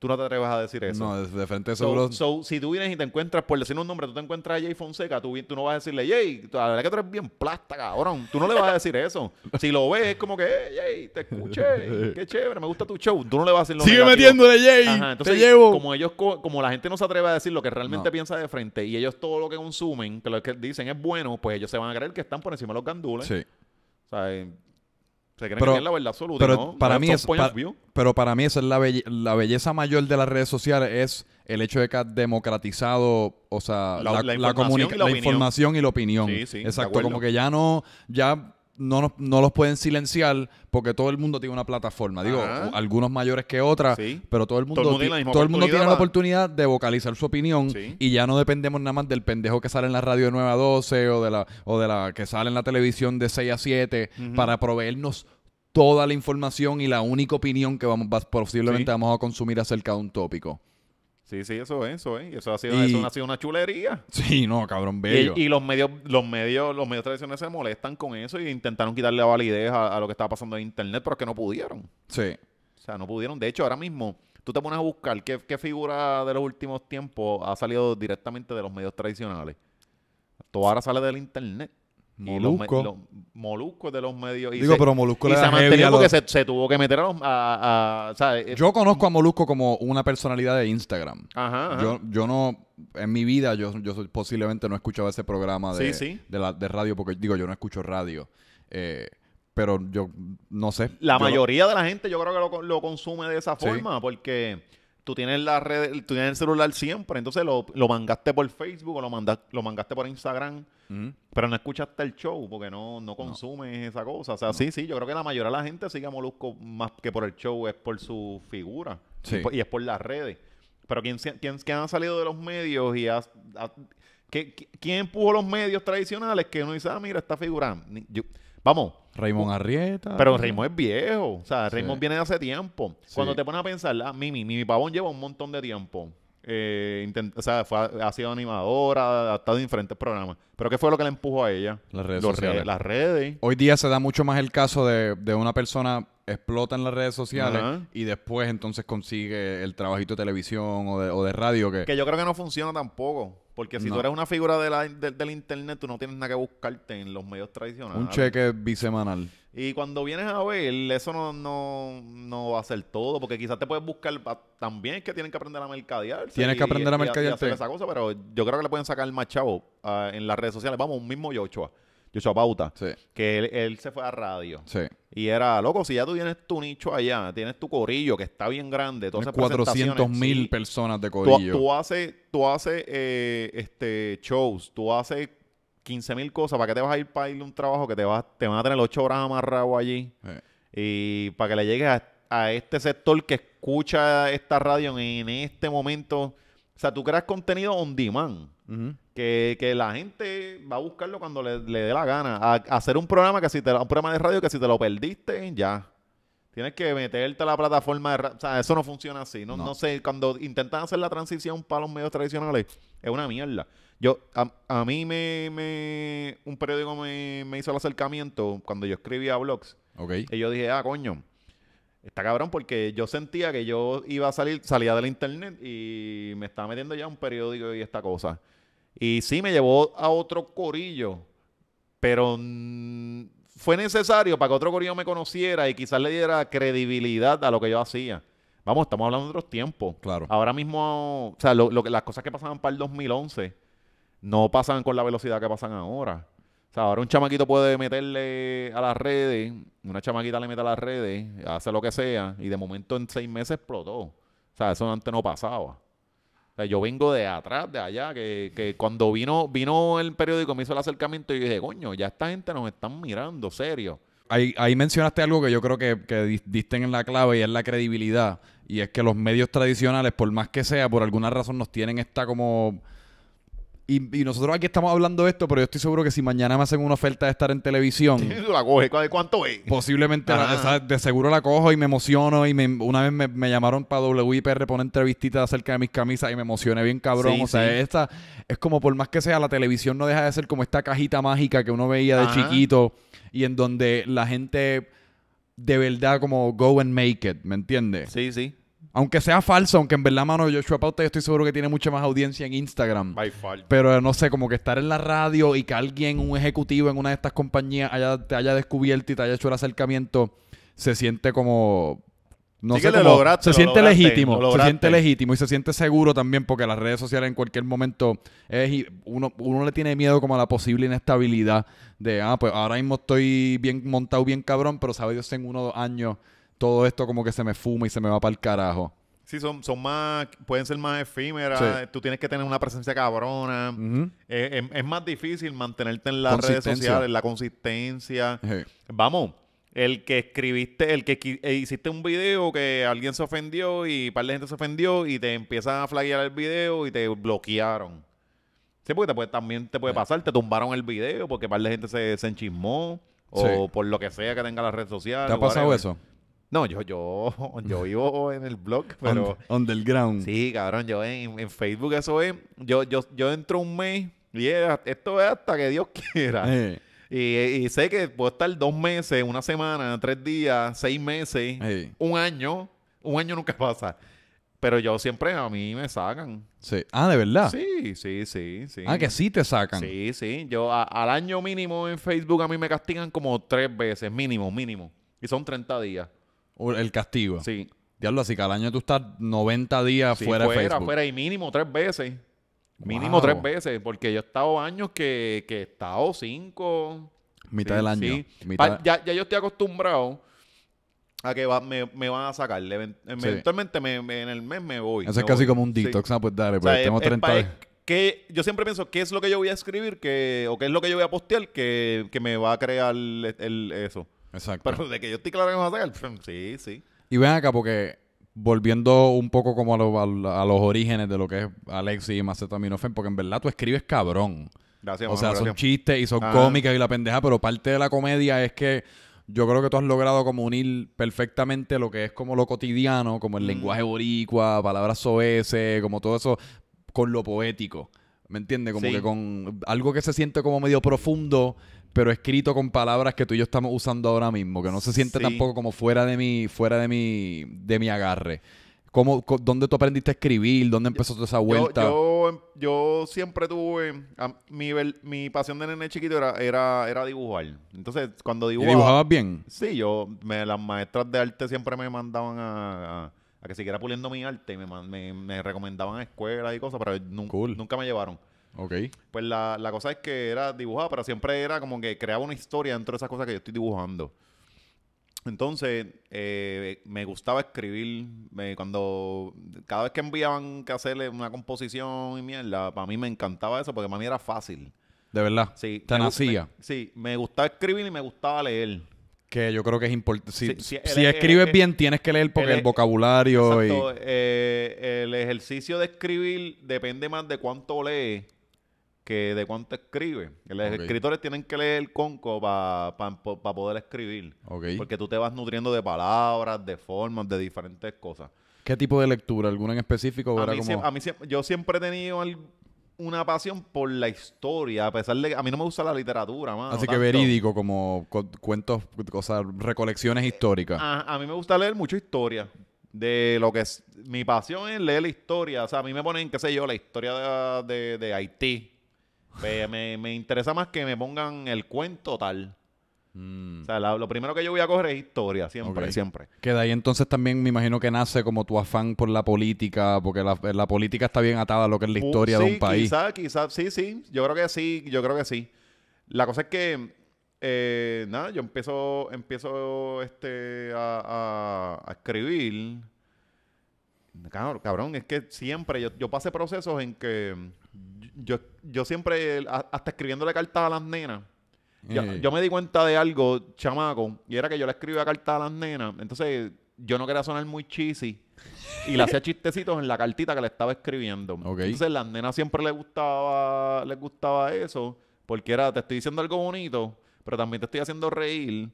Tú no te atreves a decir eso. No, de frente seguro. So, si tú vienes y te encuentras, por decir un nombre, tú te encuentras a Jay Fonseca, tú, no vas a decirle, Jay, la verdad que tú eres bien plasta, cabrón. Tú no le vas a decir eso. Si lo ves, es como que, Jay, te escuché, qué chévere, me gusta tu show. Tú no le vas a decir lo Sigue metiéndole, Jay. entonces, llevo. Como, ellos, como la gente no se atreve a decir lo que realmente piensa de frente y ellos todo lo que consumen, que lo que dicen es bueno, pues ellos se van a creer que están por encima de los gandules. Sí. O sea, eh, pero, Para mí es, pero para mí esa es la, belleza mayor de las redes sociales, es el hecho de que ha democratizado, o sea, la, la, la información, y la opinión. Exacto, como que ya no, ya no, no los pueden silenciar porque todo el mundo tiene una plataforma. Digo, algunos mayores que otras, pero todo el mundo, todo el mundo tiene, la oportunidad de vocalizar su opinión y ya no dependemos nada más del pendejo que sale en la radio de 9 a 12 o de la, o de la que sale en la televisión de 6 a 7 para proveernos toda la información y la única opinión que vamos, posiblemente vamos a consumir acerca de un tópico. Sí, sí, eso es, eso eso ha sido, eso ha sido una chulería. (laughs) Sí, no, cabrón, bello. Y, los medios, los medios, los medios tradicionales se molestan con eso y intentaron quitarle la validez a, lo que estaba pasando en internet, pero es que no pudieron. Sí. O sea, no pudieron. De hecho, ahora mismo, tú te pones a buscar qué, qué figura de los últimos tiempos ha salido directamente de los medios tradicionales. Todo ahora sale del internet. Molusco. Y de los medios. Digo, pero Molusco y se mantenido porque se, se, tuvo que meter a eh, Yo conozco a Molusco como una personalidad de Instagram. Ajá. Yo, yo no. En mi vida, yo, yo posiblemente no he escuchado ese programa de, de, radio, porque digo, yo no escucho radio. Eh, pero yo no sé. La mayoría de la gente yo creo que lo, consume de esa forma, porque tú tienes la red, tú tienes el celular siempre, entonces lo, lo mangaste por Facebook o lo, manda, lo mangaste por Instagram, pero no escuchaste el show porque no, no consumes esa cosa. O sea, sí, sí, yo creo que la mayoría de la gente sigue a Molusco más que por el show, es por su figura y, es por las redes. Pero ¿quién, quién, quién ha salido de los medios y ha, ¿quién empujó los medios tradicionales que uno dice, ah, mira, está figurando Vamos. Raymond Arrieta. Pero Raymond es viejo. O sea, Raymond viene de hace tiempo. Cuando te pones a pensar, ah, Mimi, Mimi Pavón lleva un montón de tiempo. Eh, o sea, ha sido animadora, ha estado en diferentes programas. ¿Pero qué fue lo que le empujó a ella? Las redes sociales. las redes. Hoy día se da mucho más el caso de, de una persona explota en las redes sociales y después entonces consigue el trabajito de televisión o de, o de radio. Que, que yo creo que no funciona tampoco. Porque si tú eres una figura de la, del internet, tú no tienes nada que buscarte en los medios tradicionales. Un cheque bisemanal. Y cuando vienes a ver, eso no, no, va a ser todo, porque quizás te puedes buscar, ah, también es que tienen que aprender a mercadear. Tienes que aprender a mercadear. esa cosa, pero yo creo que le pueden sacar más chavo ah, en las redes sociales. Vamos, un mismo Yochoa. Yo soy Pauta, sí. que él, se fue a radio. Sí. Y era, loco, si ya tú tienes tu nicho allá, tienes tu corillo que está bien grande, entonces 400 mil personas de corillo. Tú, haces, tú eh, este, shows, tú haces 15 mil cosas, ¿para qué te vas a ir para ir a un trabajo que te, vas, te van a tener 8 horas amarrado allí? Y para que le llegues a, a este sector que escucha esta radio en este momento o sea, tú creas contenido on demand. que, la gente va a buscarlo cuando le, dé la gana. hacer un programa que si te un programa de radio que si te lo perdiste, ya. Tienes que meterte a la plataforma de radio. O sea, eso no funciona así. No, no. sé, cuando intentan hacer la transición para los medios tradicionales, es una mierda. Yo, a, mí me, un periódico me, hizo el acercamiento cuando yo escribía blogs. Okay. Y yo dije, ah, coño Está cabrón porque yo sentía que yo iba a salir, salía del internet y me estaba metiendo ya un periódico y esta cosa. Y sí me llevó a otro corillo, pero fue necesario para que otro corillo me conociera y quizás le diera credibilidad a lo que yo hacía. Vamos, estamos hablando de otros tiempos. Claro. Ahora mismo, o sea, lo, las cosas que pasaban para el 2011 no pasan con la velocidad que pasan ahora. O sea, ahora un chamaquito puede meterle a las redes, una chamaquita le mete a las redes, hace lo que sea, y de momento en seis meses explotó. O sea, eso antes no pasaba. O sea, yo vengo de atrás, de allá, que, cuando vino, vino el periódico, me hizo el acercamiento y yo dije, coño, ya esta gente nos están mirando, serio. Ahí, mencionaste algo que yo creo que, que, disten en la clave y es la credibilidad. Y es que los medios tradicionales, por más que sea, por alguna razón nos tienen esta como y, nosotros aquí estamos hablando de esto, pero yo estoy seguro que si mañana me hacen una oferta de estar en televisión. (laughs) la de ¿Cuánto es? Posiblemente, de seguro la cojo y me emociono. Y me, una vez me, llamaron para WIPR poner entrevistitas acerca de mis camisas y me emocioné bien cabrón. o sea, esta es como por más que sea, la televisión no deja de ser como esta cajita mágica que uno veía de chiquito y en donde la gente de verdad como go and make it, ¿me entiendes? Sí, sí. Aunque sea falso, aunque en verdad, mano, Joshua Pauta yo estoy seguro que tiene mucha más audiencia en Instagram. Pero no sé, como que estar en la radio y que alguien, un ejecutivo en una de estas compañías, te haya descubierto y te haya hecho el acercamiento, se siente como no sé se siente legítimo, se siente legítimo y se siente seguro también porque las redes sociales en cualquier momento es, uno, uno le tiene miedo como a la posible inestabilidad de, ah, pues ahora mismo estoy bien montado, bien cabrón, pero sabe Dios en uno o dos años todo esto como que se me fuma y se me va para el carajo. Sí, son, son más, pueden ser más efímeras, tú tienes que tener una presencia cabrona, eh, em, es, más difícil mantenerte en las redes sociales, la consistencia. Vamos, el que escribiste, el que eh, hiciste un video que alguien se ofendió y un par de gente se ofendió y te empiezan a flaguear el video y te bloquearon. Sí, porque también te puede pasar, te tumbaron el video porque un par de gente se, se enchismó o por lo que sea que tenga la red sociales. ¿Te ha pasado eso? No, yo, yo, (laughs) yo vivo en el blog, (laughs) pero. On, underground. Sí, cabrón, yo en, Facebook eso es. Yo, yo, yo entro un mes y esto es hasta que Dios (laughs) quiera. Eh. Y, sé que puedo estar dos meses, una semana, tres días, seis meses, eh. un año. Un año nunca pasa. Pero yo siempre a mí me sacan. Sí. Ah, ¿de verdad? Sí, sí, sí, sí. Ah, que sí te sacan. Sí, sí. Yo al año mínimo en Facebook a mí me castigan como tres veces, mínimo, mínimo. Y son 30 días el castigo. Sí. Diablo, así que al año tú estás 90 días fuera, fuera, de Facebook. Fuera, y mínimo tres veces. Mínimo tres veces, porque yo he estado años que, he estado cinco. Mitad del año. Ya, ya, yo estoy acostumbrado a que me, me, van a sacar. Eventualmente me, en el mes me voy. Eso es casi como un detox. Ah, pues dale, pero o pues que yo siempre pienso qué es lo que yo voy a escribir que, o qué es lo que yo voy a postear que, me va a crear el, eso. Exacto. Pero de que yo estoy claro que vamos a pues, sí, sí. Y ven acá, porque volviendo un poco como a, a, los orígenes de lo que es Alexis y Macetaminofén, porque en verdad tú escribes cabrón. Gracias, O sea, son chistes y son cómicas y la pendeja, pero parte de la comedia es que yo creo que tú has logrado como unir perfectamente lo que es como lo cotidiano, como el mm. lenguaje boricua, palabras soeces, como todo eso, con lo poético. ¿Me entiendes? Como que con algo que se siente como medio profundo pero escrito con palabras que tú y yo estamos usando ahora mismo, que no se siente tampoco como fuera de mi, fuera de mi, de mi agarre. ¿Cómo, ¿Dónde tú aprendiste a escribir? ¿Dónde empezó toda esa vuelta? Yo, em, yo, siempre tuve... mi, mi, pasión de nene chiquito era, era, era dibujar. Entonces, cuando dibujaba... dibujabas bien? Sí, yo... Me, las maestras de arte siempre me mandaban a, que siguiera puliendo mi arte. me, me, recomendaban escuelas y cosas, pero nunca me llevaron. Ok. Pues la, cosa es que era dibujada, pero siempre era como que creaba una historia dentro de esas cosas que yo estoy dibujando. Entonces, eh, me gustaba escribir. cuando Cada vez que enviaban que hacerle una composición y mierda, para mí me encantaba eso porque para mí era fácil. De verdad. Sí. Te nacía. sí, me gustaba escribir y me gustaba leer. Que yo creo que es importante. Si, e- escribes e- bien, tienes que leer porque el, e- vocabulario. y... Eh, el ejercicio de escribir depende más de cuánto lees que de cuánto escribe. Los escritores tienen que leer Conco para pa, poder escribir. Porque tú te vas nutriendo de palabras, de formas, de diferentes cosas. ¿Qué tipo de lectura? ¿Alguna en específico? yo siempre he tenido una pasión por la historia, a pesar de a mí no me gusta la literatura, más Así que verídico, como cuentos, cosas, recolecciones eh, históricas. Ah, a, mí me gusta leer mucho historia de lo que es mi pasión es leer la historia. O sea, a mí me ponen, qué sé yo, la historia de, de Haití me, interesa más que me pongan el cuento tal. Mm. O sea, lo primero que yo voy a coger es historia, siempre, siempre. Que de ahí entonces también me imagino que nace como tu afán por la política, porque la, política está bien atada a lo que es la historia de un país. Quizás, quizás, sí, sí, yo creo que sí, yo creo que sí. La cosa es que, eh, nada, yo empiezo, empiezo este, a, escribir. Cabrón, es que siempre yo, yo pasé procesos en que yo, siempre, hasta escribiendo la carta a las nenas, eh. yo, me di cuenta de algo, chamaco, y era que yo le escribía carta a las nenas. Entonces, yo no quería sonar muy cheesy. Y le hacía chistecitos en la cartita que le estaba escribiendo. Entonces, las nenas siempre le gustaba, les gustaba eso. Porque era, te estoy diciendo algo bonito, pero también te estoy haciendo reír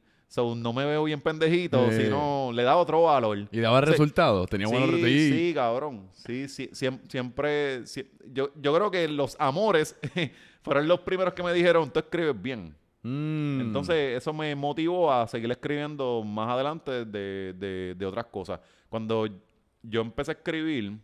no me veo bien pendejito, sino le da otro valor. Y daba resultados, tenía buenos resultados. Sí, cabrón. Sí, sí, siempre. Yo, creo que los amores (laughs) fueron los primeros que me dijeron, tú escribes bien. Mm. Entonces, eso me motivó a seguir escribiendo más adelante de, de otras cosas. Cuando yo empecé a escribir,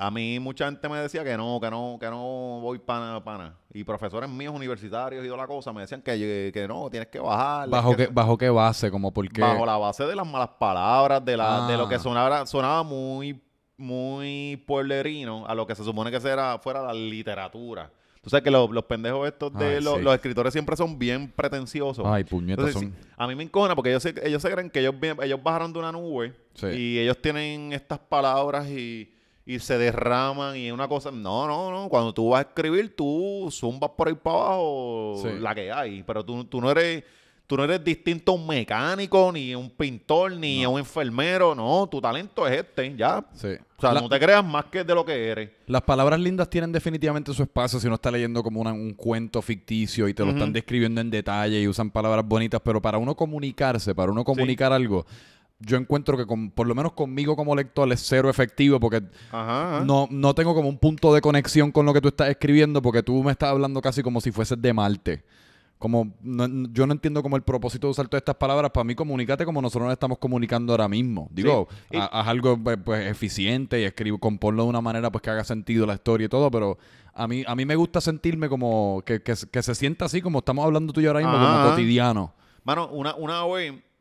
a mí mucha gente me decía que no, que no, que no voy pana, pana. Y profesores míos universitarios y toda la cosa me decían que, que no, tienes que bajar. ¿Bajo, que, ¿Bajo qué base? Como porque... Bajo la base de las malas palabras, de, la, de lo que ah. sonaba, sonaba muy, muy pueblerino a lo que se supone que será, fuera la literatura. Tú sabes que los, pendejos estos de los, escritores siempre son bien pretenciosos. Ay, puñetas son. a mí me encona porque ellos, ellos se creen que ellos, ellos bajaron de una nube y ellos tienen estas palabras y y se derraman y una cosa. No, no, no. Cuando tú vas a escribir, tú zumbas por ahí para abajo la que hay. Pero tú, tú no eres tú no eres distinto a un mecánico, ni un pintor, ni a un enfermero. No, tu talento es este, ya. O sea, no te creas más que de lo que eres. Las palabras lindas tienen definitivamente su espacio si uno está leyendo como un cuento ficticio y te lo están describiendo en detalle y usan palabras bonitas, pero para uno comunicarse, para uno comunicar algo, yo encuentro que por lo menos conmigo como lector es cero efectivo porque No, no tengo como un punto de conexión con lo que tú estás escribiendo porque tú me estás hablando casi como si fueses de Marte. Como yo no entiendo como el propósito de usar todas estas palabras. Para mí, comunícate como nosotros nos estamos comunicando ahora mismo. Digo, haz algo pues, pues, eficiente y escribo, componlo de una manera pues que haga sentido la historia y todo, pero a mí, a mí me gusta sentirme como que, se sienta así, como estamos hablando tú y yo ahora mismo, como cotidiano. Mano, una, una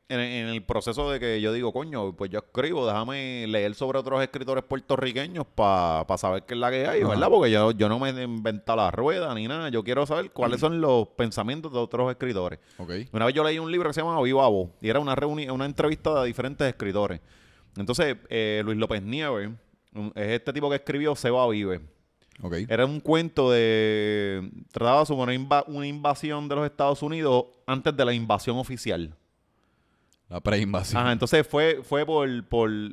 en, el proceso de que yo digo, coño, pues yo escribo, déjame leer sobre otros escritores puertorriqueños para saber qué es la que hay, ¿verdad? Porque yo, no me he inventado la rueda ni nada, yo quiero saber cuáles son los pensamientos de otros escritores. Una vez yo leí un libro que se llama Viva y era una, una entrevista de diferentes escritores. Entonces, eh, Luis López Nieves es este tipo que escribió Se va Vive. Era un cuento de... Trataba sobre una invasión de los Estados Unidos antes de la invasión oficial. La preinvasión. Ajá, entonces fue, fue por,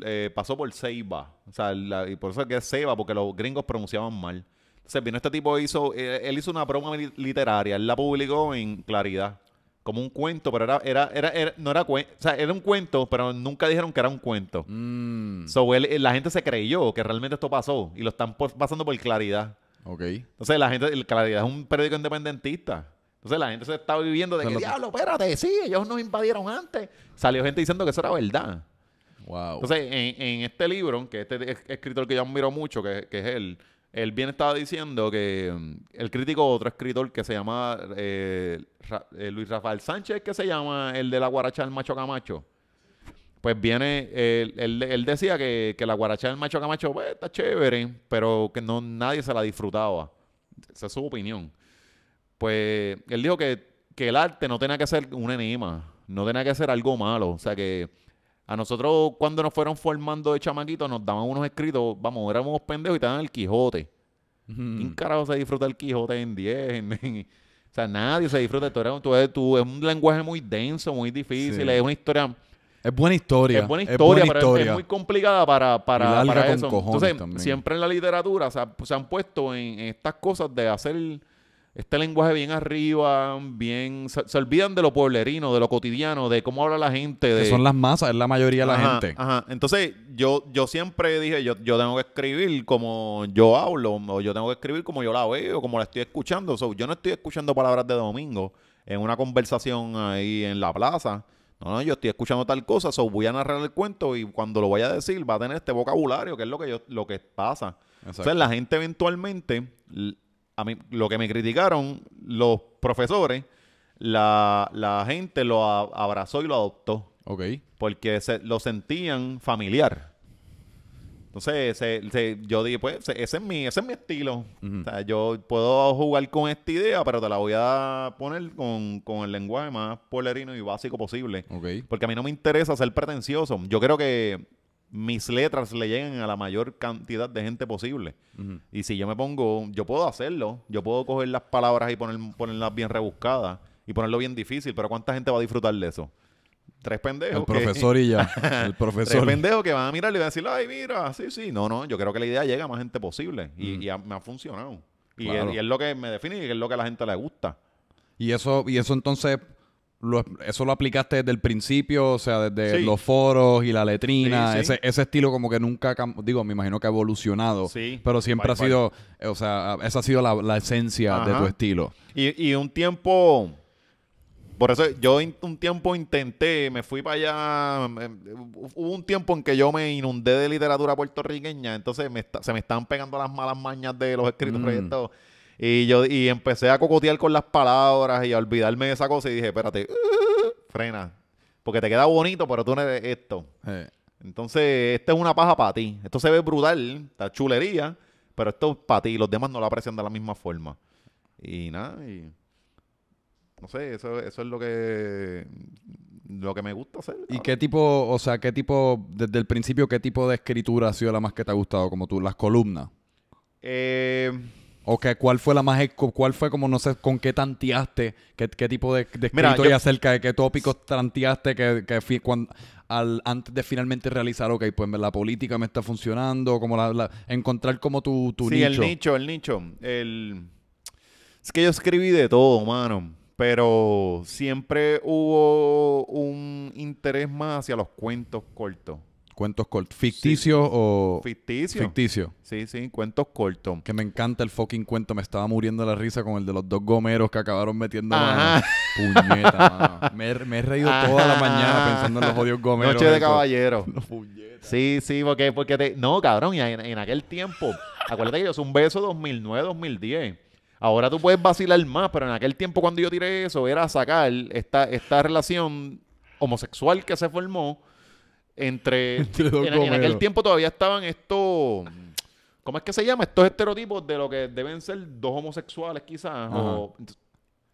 eh, pasó por Seiba. O sea, y por eso que es Ceiba porque los gringos pronunciaban mal. Entonces vino este tipo, hizo, eh, él hizo una broma literaria, él la publicó en Claridad. Como un cuento, pero era, era, no era o sea, era un cuento, pero nunca dijeron que era un cuento. Mm. So, eh, la gente se creyó que realmente esto pasó y lo están pasando por Claridad. Ok. Entonces la gente, Claridad es un periódico independentista. Entonces la gente se estaba viviendo de que, diablo, espérate, sí, ellos nos invadieron antes. Salió gente diciendo que eso era verdad. Wow. Entonces, en, este libro, que este escritor que yo admiro mucho, que, es él, él bien estaba diciendo que mm, el crítico, otro escritor que se llama eh, eh, Luis Rafael Sánchez, que se llama el de la guaracha del macho camacho, pues viene, él, decía que, la guaracha del macho camacho pues, está chévere, pero que no, nadie se la disfrutaba. Esa es su opinión pues él dijo que, el arte no tenía que ser un enigma, no tenía que ser algo malo. O sea que a nosotros cuando nos fueron formando de chamaquitos nos daban unos escritos, vamos, éramos pendejos y te el Quijote. ¿Un ¿Quién carajo se disfruta el Quijote en 10? o sea, nadie se disfruta. Tú, es un lenguaje muy denso, muy difícil, es una historia... Es buena historia. Es buena historia, pero Es, muy complicada para, para, para eso. Entonces, siempre en la literatura se han puesto en estas cosas de hacer este lenguaje bien arriba, bien. Se, olvidan de lo pueblerino, de lo cotidiano, de cómo habla la gente. De... son las masas, es la mayoría de la gente. Ajá. Entonces, yo, yo siempre dije, yo, tengo que escribir como yo hablo, o yo tengo que escribir como yo la veo, como la estoy escuchando. yo no estoy escuchando palabras de domingo en una conversación ahí en la plaza. No, no, yo estoy escuchando tal cosa, so voy a narrar el cuento y cuando lo vaya a decir va a tener este vocabulario, que es lo que yo, lo que pasa. Entonces, la gente eventualmente a mí, lo que me criticaron los profesores, la, gente lo abrazó y lo adoptó. Ok. Porque se, lo sentían familiar. Entonces, se, yo dije, pues, ese es mi, es mi estilo. yo puedo jugar con esta idea, pero te la voy a poner con, el lenguaje más polerino y básico posible. Ok. Porque a mí no me interesa ser pretencioso. Yo creo que mis letras le lleguen a la mayor cantidad de gente posible. Y si yo me pongo, yo puedo hacerlo, yo puedo coger las palabras y poner, ponerlas bien rebuscadas y ponerlo bien difícil, pero ¿cuánta gente va a disfrutar de eso? Tres pendejos. El profesor y ya. (laughs) El profesor. Tres pendejos que van a mirar y van a decir, ay, mira, sí, sí. No, no, yo creo que la idea llega a más gente posible y, me ha funcionado. Y, es, lo que me define y es lo que a la gente le gusta. Y eso, y eso entonces eso lo aplicaste desde el principio, o sea, desde los foros y la letrina, Ese, estilo como que nunca, digo, me imagino que ha evolucionado, pero siempre ha sido, eh, o sea, esa ha sido la, esencia de tu estilo. Y, y, un tiempo, por eso yo un tiempo intenté, me fui para allá, hubo un tiempo en que yo me inundé de literatura puertorriqueña, entonces se me están pegando las malas mañas de los escritores mm. Y yo y empecé a cocotear con las palabras y a olvidarme de esa cosa y dije, espérate, (laughs) frena. Porque te queda bonito, pero tú no eres esto. Entonces, esta es una paja para ti. Esto se ve brutal, está chulería, pero esto es para ti. Los demás no lo aprecian de la misma forma. Y nada, y... No sé, eso, eso es lo que lo que me gusta hacer. ¿Y qué tipo, o sea, qué tipo, desde el principio, qué tipo de escritura ha sido la más que te ha gustado, como tú, las columnas? Eh, ¿cuál fue la más... cuál fue como, no sé, con qué tanteaste? ¿Qué, qué tipo de, de acerca de qué tópicos tanteaste que, que antes de finalmente realizar, ok, pues la política me está funcionando, como encontrar como tu, nicho. Sí, el nicho, el nicho. Es que yo escribí de todo, mano, pero siempre hubo un interés más hacia los cuentos cortos. Cuentos cortos. ¿Ficticios o...? Ficticio. Sí, sí, cuentos cortos. Que me encanta el fucking cuento. Me estaba muriendo la risa con el de los dos gomeros que acabaron metiendo Puñeta, Me, he reído toda la mañana pensando en los odios gomeros. Noche de caballero. (laughs) puñeta. Sí, sí, porque, porque No, cabrón, y en, aquel tiempo... acuérdate que yo soy un beso 2009, 2010. Ahora tú puedes vacilar más, pero en aquel tiempo cuando yo tiré eso era sacar esta, esta relación homosexual que se formó entre, (laughs) en, aquel tiempo todavía estaban estos ¿cómo es que se llama? estos estereotipos de lo que deben ser dos homosexuales quizás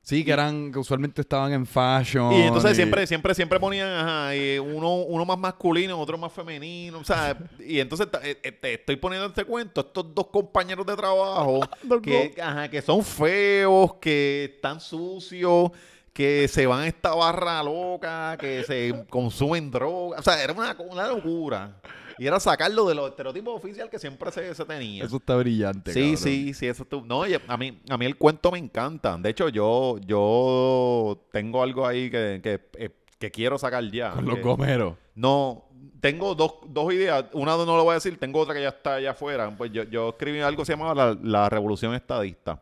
Sí, que eran, usualmente estaban en fashion. Y entonces siempre, siempre, siempre ponían, ajá, uno, uno más masculino, otro más femenino, o sea, y entonces eh, eh, te estoy poniendo este cuento, estos dos compañeros de trabajo (laughs) que, que son feos, que están sucios, que se van a esta barra loca, que se consumen drogas. O sea, era una, locura. Y era sacarlo de los estereotipos oficiales que siempre se, tenía. Eso está brillante. Sí, sí, sí, eso tú. No, a mí, a mí el cuento me encanta. De hecho, yo, yo tengo algo ahí que, eh, quiero sacar ya. Con los gomeros. No, tengo dos, dos ideas. Una no lo voy a decir, tengo otra que ya está allá afuera. Pues yo, yo escribí algo que se llamaba La, Revolución Estadista.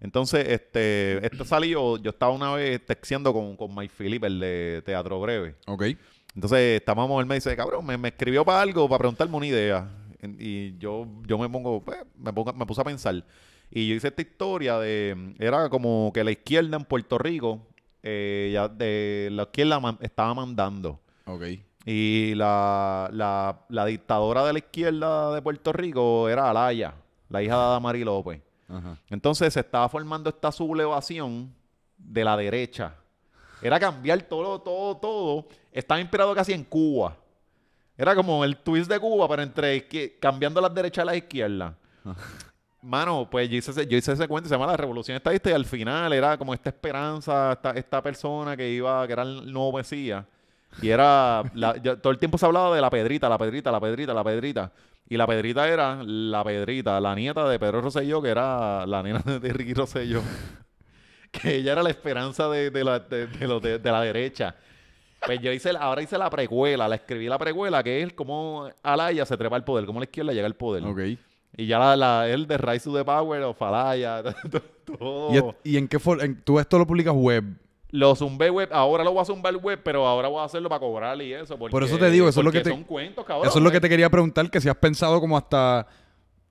Entonces, este, esto salió, yo estaba una vez texteando con, con Mike Philip, el de Teatro Breve. Ok. Entonces, estábamos, él me dice, cabrón, me, escribió para algo, para preguntarme una idea. Y yo, yo me pongo, pues, me, pongo, me puse a pensar. Y yo hice esta historia de, era como que la izquierda en Puerto Rico, eh, ya de la izquierda estaba mandando. Ok. Y la, la, la dictadora de la izquierda de Puerto Rico era Alaya, la hija de Adamari López. Entonces se estaba formando esta sublevación de la derecha. Era cambiar todo, todo, todo. Estaba inspirado casi en Cuba. Era como el twist de Cuba, pero entre cambiando las derechas a las izquierdas. Ah. Mano, pues yo hice, ese, cuento y se llama La Revolución Estadista, y al final era como esta esperanza, esta, persona que iba, que era el nuevo Mesías. Y era, todo el tiempo se hablaba de la pedrita, la pedrita, la pedrita, la pedrita. Y la Pedrita era la Pedrita, la nieta de Pedro Rosselló, que era la nena de Ricky Rosselló. (laughs) que ella era la esperanza de, de, la, derecha. Pues yo hice, ahora hice la precuela, la escribí la precuela, que es como Alaya se trepa al poder, como la izquierda llega al poder. Ok. Y ya la, el de Rise of the Power o Falaya, (laughs) todo. ¿Y, en qué forma, tú esto lo publicas web? Lo zumbé web, ahora lo voy a zumbar web, pero ahora voy a hacerlo para cobrar y eso. Por eso te digo, eso es lo que son cuentos, cabrón, Eso es lo que eh. te quería preguntar, que si has pensado como hasta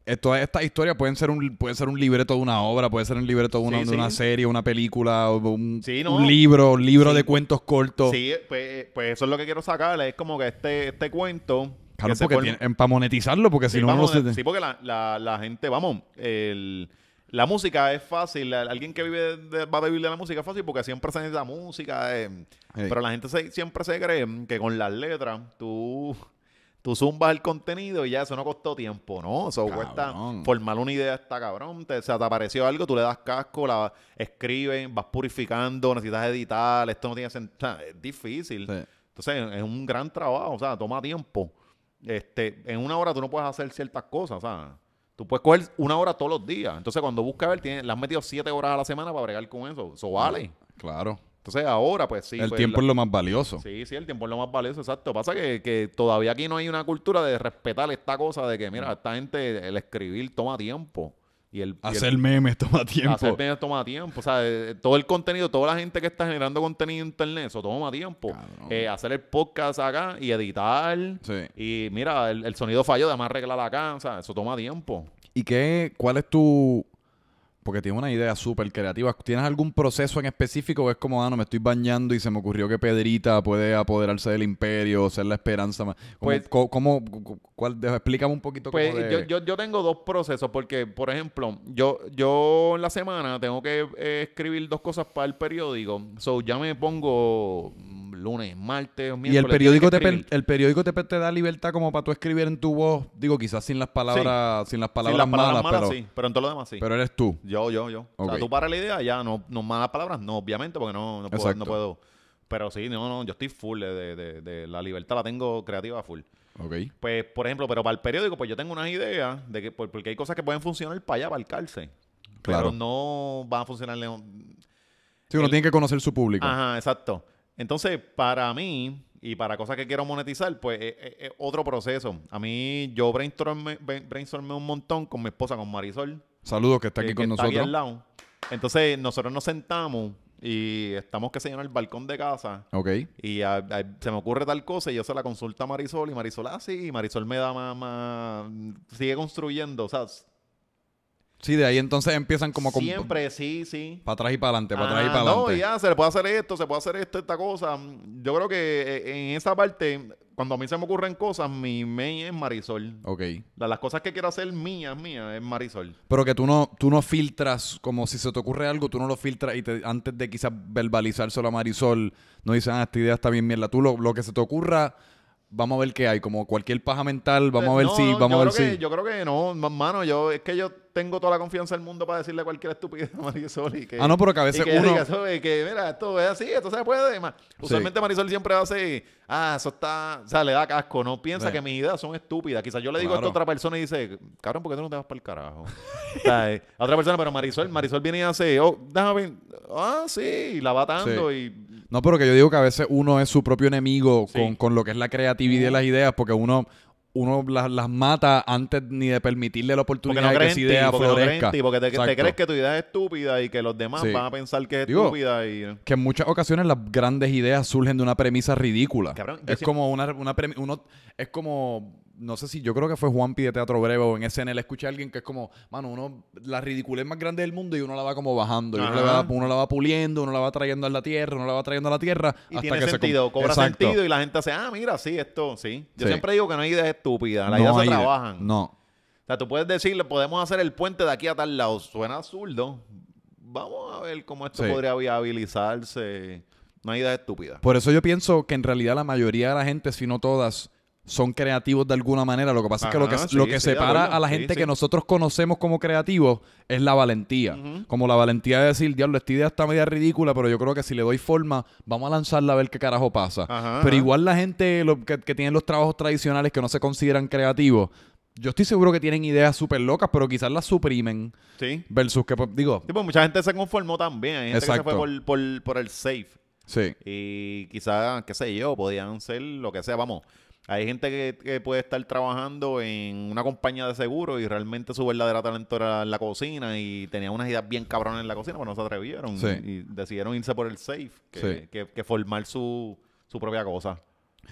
eh, todas estas historias pueden ser un pueden ser un libreto de una obra, puede ser un libreto de una, serie, una película, un, un libro, un libro de cuentos cortos. Sí, pues, pues, eso es lo que quiero sacarle, es como que este, este cuento. Claro, porque para monetizarlo, porque si no, no Sí, porque la, la gente, vamos, el la música es fácil. Alguien que vive va a vivir de la música es fácil porque siempre se necesita música. Eh. Pero la gente siempre se cree que con las letras tú, tú zumbas el contenido y ya eso no costó tiempo, ¿no? Eso cuesta formar una idea está cabrón. Te, o sea, te apareció algo, tú le das casco, la escribes, vas purificando, necesitas editar, esto no tiene sentido. es difícil. Entonces es un gran trabajo, o sea, toma tiempo. Este, en una hora tú no puedes hacer ciertas cosas, o sea Tú puedes coger una hora todos los días. Entonces, cuando buscas ver, le has metido siete horas a la semana para bregar con eso. Eso vale. Claro. Entonces, ahora, pues sí. El pues, tiempo es lo más valioso. Sí, sí, el tiempo es lo más valioso, exacto. Pasa que, que, todavía aquí no hay una cultura de respetar esta cosa de que, mira, mm. esta gente, el escribir toma tiempo hacer memes toma tiempo. Hacer memes toma tiempo. O sea, eh, eh, todo el contenido, toda la gente que está generando contenido en internet, eso toma tiempo. Eh, hacer el podcast acá y editar. Y mira, el, sonido falló, además arreglar acá. O sea, eso toma tiempo. ¿Y qué, cuál es tu porque tiene una idea súper creativa. ¿Tienes algún proceso en específico o es como, ah, no, me estoy bañando y se me ocurrió que Pedrita puede apoderarse del imperio, ser la esperanza? ¿Cómo, pues ¿cómo, explícame un poquito. Pues, cómo yo, tengo dos procesos porque, por ejemplo, yo, yo en la semana tengo que eh, escribir dos cosas para el periódico. So, ya me pongo mm, lunes, martes, miércoles. ¿Y el periódico, te, el periódico te, da libertad como para tú escribir en tu voz? Digo, quizás sin las palabras, sin las palabras, malas, pero... Sí, pero en todo lo demás sí. Pero eres tú. Yo, yo, yo. O sea, tú para la idea, ya, no, no malas palabras, no, obviamente, porque no, no, puedo, no puedo. Pero sí, no, no, yo estoy full de, la libertad, la tengo creativa full. ok Pues, por ejemplo, pero para el periódico, pues yo tengo unas ideas de que, porque hay cosas que pueden funcionar para allá, para el cárcel. Claro. Pero no van a funcionar. Sí, uno tiene que conocer su público. Ajá, exacto. Entonces, para mí, y para cosas que quiero monetizar, pues eh, eh, eh, otro proceso. A mí, yo brainstormé, brainstormé un montón con mi esposa, con Marisol, Saludos, que está aquí con nosotros. aquí al lado. Entonces, nosotros nos sentamos y estamos, que se en el balcón de casa. Ok. Y se me ocurre tal cosa y yo se la consulta a Marisol y Marisol, ah, sí, y Marisol me da más, más sigue construyendo, o sea, Sí, de ahí entonces empiezan como Siempre, sí, sí. Para atrás y para adelante, para atrás y ah, para adelante. No, ya, se le puede hacer esto, se puede hacer esto, esta cosa. Yo creo que eh, en esa parte, cuando a mí se me ocurren cosas, mi main es Marisol. Ok. Las cosas que quiero hacer mías, mías, es Marisol. Pero que tú no, tú no filtras, como si se te ocurre algo, tú no lo filtras y antes de quizás verbalizárselo a Marisol, no dices, ah, esta idea está bien mierda. Tú lo, lo que se te ocurra, vamos a ver qué hay, como cualquier paja mental, vamos a eh, ver si, vamos a ver si. Que, yo creo que no, mano, yo, es que yo tengo toda la confianza del mundo para decirle cualquier estupidez a Marisol y que... Ah, no, pero que a veces uno... mira, esto es así, esto se puede, Usualmente Marisol siempre hace, ah, eso está, o sea, le da casco, no piensa que mis ideas son estúpidas. Quizás yo le digo esto a otra persona y dice, cabrón, ¿por qué tú no te vas para el carajo? Eh, otra persona, pero Marisol, Marisol viene y hace, oh, déjame, ah, sí, la va atando y no, pero que yo digo que a veces uno es su propio enemigo con, lo que es la creatividad y las ideas, porque uno, uno las, mata antes ni de permitirle la oportunidad de que esa idea porque florezca. porque te, crees que tu idea es estúpida y que los demás van a pensar que es estúpida. Que en muchas ocasiones las grandes ideas surgen de una premisa ridícula. es, como una, una uno, es como no sé si yo creo que fue Juan de Teatro Breve o en SNL, escuché a alguien que es como, mano, uno, la ridiculez más grande del mundo y uno la va como bajando, uno, la va, la va, puliendo, uno la va trayendo a la tierra, uno la va trayendo a la tierra. Y hasta tiene sentido, cobra sentido y la gente hace, ah, mira, sí, esto, sí. Yo siempre digo que no hay ideas estúpidas, las no ideas se trabajan. no. O sea, tú puedes decirle, podemos hacer el puente de aquí a tal lado, suena absurdo. Vamos a ver cómo esto podría viabilizarse. No hay ideas estúpidas. Por eso yo pienso que en realidad la mayoría de la gente, si no todas, son creativos de alguna manera. Lo que pasa es que lo que, separa a la gente que nosotros conocemos como creativos es la valentía. Como la valentía de decir, diablo, esta idea está media ridícula, pero yo creo que si le doy forma, vamos a lanzarla a ver qué carajo pasa. pero igual la gente que, que tiene los trabajos tradicionales que no se consideran creativos, yo estoy seguro que tienen ideas súper locas, pero quizás las suprimen. Sí. Versus que, pues, digo. pues mucha gente se conformó también. Hay exacto. que fue por, por, por, el safe. Sí. Y quizás, qué sé yo, podían ser lo que sea. Vamos, hay gente que, puede estar trabajando en una compañía de seguro y realmente su verdadera talento era en la cocina y tenía unas ideas bien cabronas en la cocina, pero no se atrevieron y decidieron irse por el safe, que, formar su, propia cosa.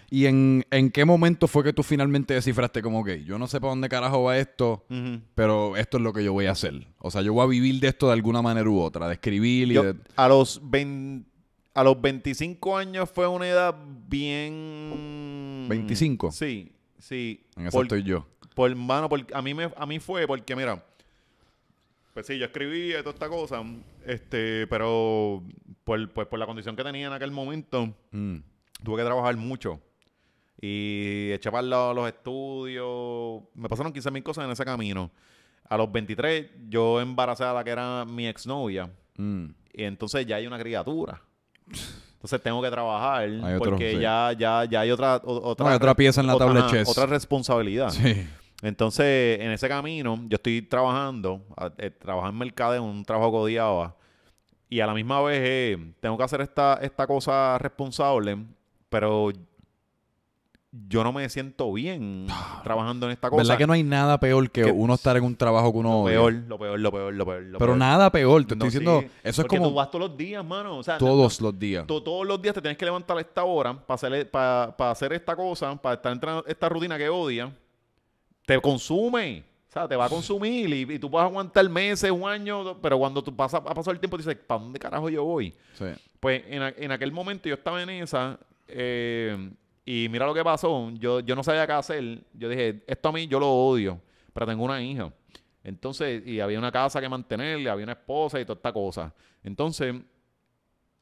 ¿Y en, qué momento fue que tú finalmente descifraste como, que yo no sé para dónde carajo va esto, pero esto es lo que yo voy a hacer? O sea, yo voy a vivir de esto de alguna manera u otra, de escribir y de... A los, a los 25 años fue una edad bien 25. Sí, sí. En eso estoy yo. Por mano, por, a, mí me, a mí fue porque, mira, pues sí, yo escribí toda esta cosa, este, pero por, pues, por la condición que tenía en aquel momento, mm. tuve que trabajar mucho. Y eché para los, los estudios. Me pasaron 15 mil cosas en ese camino. A los 23, yo embarazada, que era mi exnovia. Mm. Y entonces ya hay una criatura. (laughs) Entonces tengo que trabajar porque ya, ya, ya hay otra, otra, pieza en la tabla Otra responsabilidad. Entonces, en ese camino, yo estoy trabajando, eh, en trabajo en un trabajo que odiaba. Ah, y a la misma vez, eh, tengo que hacer esta, esta cosa responsable, pero yo no me siento bien trabajando en esta cosa. ¿Verdad que no hay nada peor que, uno estar en un trabajo que uno. Lo peor, lo peor, lo peor, lo peor. Pero nada peor, te estoy diciendo. Eso es como. tú vas todos los días, mano. todos los días. todos los días te tienes que levantar a esta hora para hacer, para, para hacer esta cosa, para estar entrando esta rutina que odia Te consume. O sea, te va a consumir y, tú vas a aguantar meses, un año, pero cuando tú pasas, ha pasado el tiempo, dices, ¿para dónde carajo yo voy? Pues en, en, aquel momento yo estaba en esa, eh, y mira lo que pasó. Yo, yo no sabía qué hacer. Yo dije, esto a mí yo lo odio, pero tengo una hija. Entonces, y había una casa que mantenerle, había una esposa y toda esta cosa. Entonces,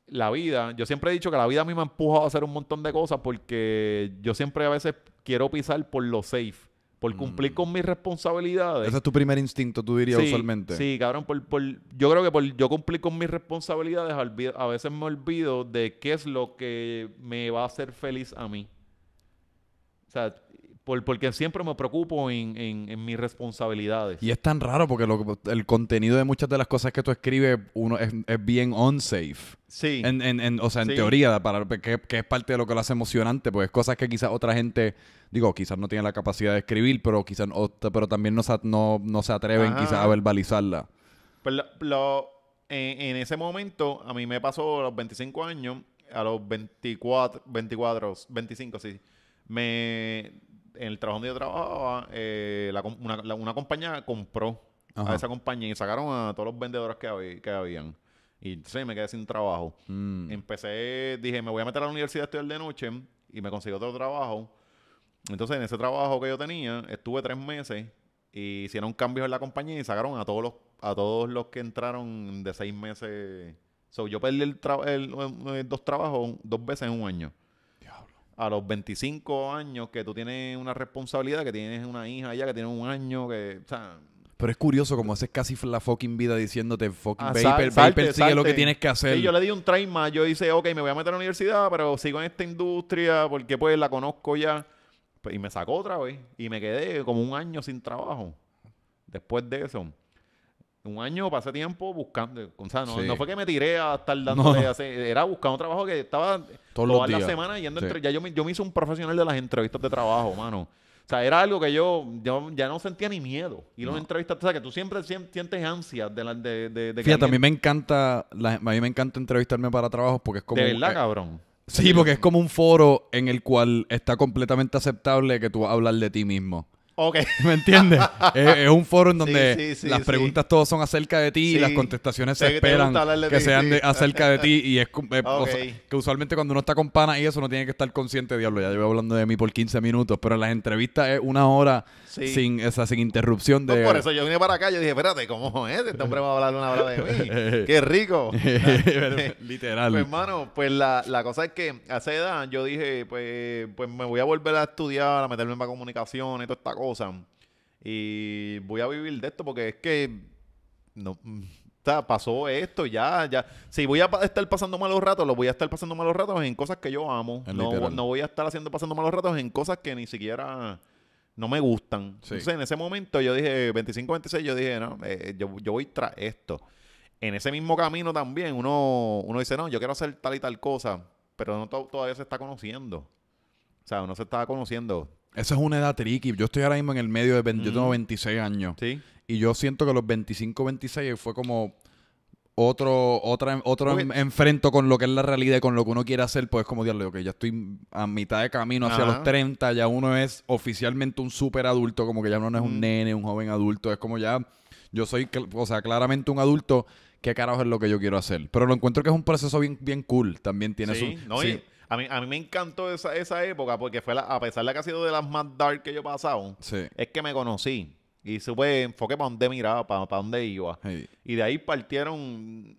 la vida, yo siempre he dicho que la vida a mí me ha empujado a hacer un montón de cosas porque yo siempre a veces quiero pisar por lo safe, por cumplir mm. con mis responsabilidades. Ese es tu primer instinto, tú dirías usualmente. Sí, cabrón, yo creo que por yo cumplir con mis responsabilidades a veces me olvido de qué es lo que me va a hacer feliz a mí por, porque siempre me preocupo en, mis responsabilidades. Y es tan raro porque el contenido de muchas de las cosas que tú escribes uno es, bien unsafe. Sí. En, en o sea, en teoría, para, que, es parte de lo que lo hace emocionante, pues cosas que quizás otra gente, digo, quizás no tiene la capacidad de escribir, pero quizás pero también no se, no, se atreven quizás a verbalizarla. Pues en, ese momento, a mí me pasó a los 25 años, a los 24, 24, 25, sí me, en el trabajo donde yo trabajaba, eh, la, una, una, compañía compró a esa compañía y sacaron a todos los vendedores que, había, que habían. Y entonces me quedé sin trabajo. Mm. Empecé, dije, me voy a meter a la universidad estoy estudiar de noche y me consiguió otro trabajo. Entonces, en ese trabajo que yo tenía, estuve tres meses y hicieron cambios en la compañía y sacaron a todos los, a todos los que entraron de seis meses. yo perdí el, el eh, eh, dos trabajos dos veces en un año a los 25 años que tú tienes una responsabilidad, que tienes una hija ya, que tiene un año, que... O sea, pero es curioso como haces casi la fucking vida diciéndote fucking ah, Paper sigue lo que tienes que hacer. Sí, yo le di un train más. Yo hice, ok, me voy a meter a la universidad, pero sigo en esta industria porque pues la conozco ya. Pues, y me sacó otra vez. Y me quedé como un año sin trabajo después de eso un año pasé tiempo buscando. O sea, no, fue que me tiré a estar dándole. era buscando un trabajo que estaba todas las semanas yendo Ya yo me, hice un profesional de las entrevistas de trabajo, mano. O sea, era algo que yo, ya no sentía ni miedo. Y los las entrevistas, o sea, que tú siempre sientes ansia de, la, de, de, Fíjate, a mí me encanta, a mí me encanta entrevistarme para trabajos porque es como... De verdad, eh, cabrón. Sí, porque es como un foro en el cual está completamente aceptable que tú hablas de ti mismo. (laughs) ¿Me entiendes? es, un foro en donde las preguntas todas son acerca de ti y las contestaciones se esperan que sean acerca de ti. Y es eh, que usualmente cuando uno está con pana y eso, no tiene que estar consciente, diablo, ya llevo hablando de mí por 15 minutos, pero las entrevistas es una hora sin, esa sin interrupción de. por eso yo vine para acá. Yo dije, espérate, ¿cómo es? Este hombre va a hablar una hora de mí. (laughs) ¡Qué rico! (laughs) (laughs) Literal. Pues, hermano, pues la, la, cosa es que hace edad yo dije, pues, pues me voy a volver a estudiar, a meterme en la comunicación y toda esta cosa. Y voy a vivir de esto porque es que. No pasó esto, ya, ya. Si voy a estar pasando malos ratos, lo voy a estar pasando malos ratos en cosas que yo amo. No, no, voy a estar haciendo pasando malos ratos en cosas que ni siquiera no me gustan. Entonces, en ese momento yo dije, 25, 26, yo dije, no, eh, yo, voy tras esto. En ese mismo camino también uno, uno dice, no, yo quiero hacer tal y tal cosa, pero no todavía se está conociendo. O sea, uno se estaba conociendo. Esa es una edad tricky. Yo estoy ahora mismo en el medio de... 21 tengo 26 años. Sí. Y yo siento que los 25, 26 fue como otro, otra, otro enfrento con lo que es la realidad y con lo que uno quiere hacer, pues es como diablo, ok, ya estoy a mitad de camino hacia los 30, ya uno es oficialmente un súper adulto, como que ya uno no es un nene, un joven adulto, es como ya, yo soy, o sea, claramente un adulto, ¿qué carajo es lo que yo quiero hacer? Pero lo encuentro que es un proceso bien, bien cool, también tiene su... sí. A mí, a mí me encantó esa, época porque fue, a pesar de que ha sido de las más dark que yo he pasado, es que me conocí. Y supe pues, enfoque para dónde miraba, para, para dónde iba. Y de ahí partieron.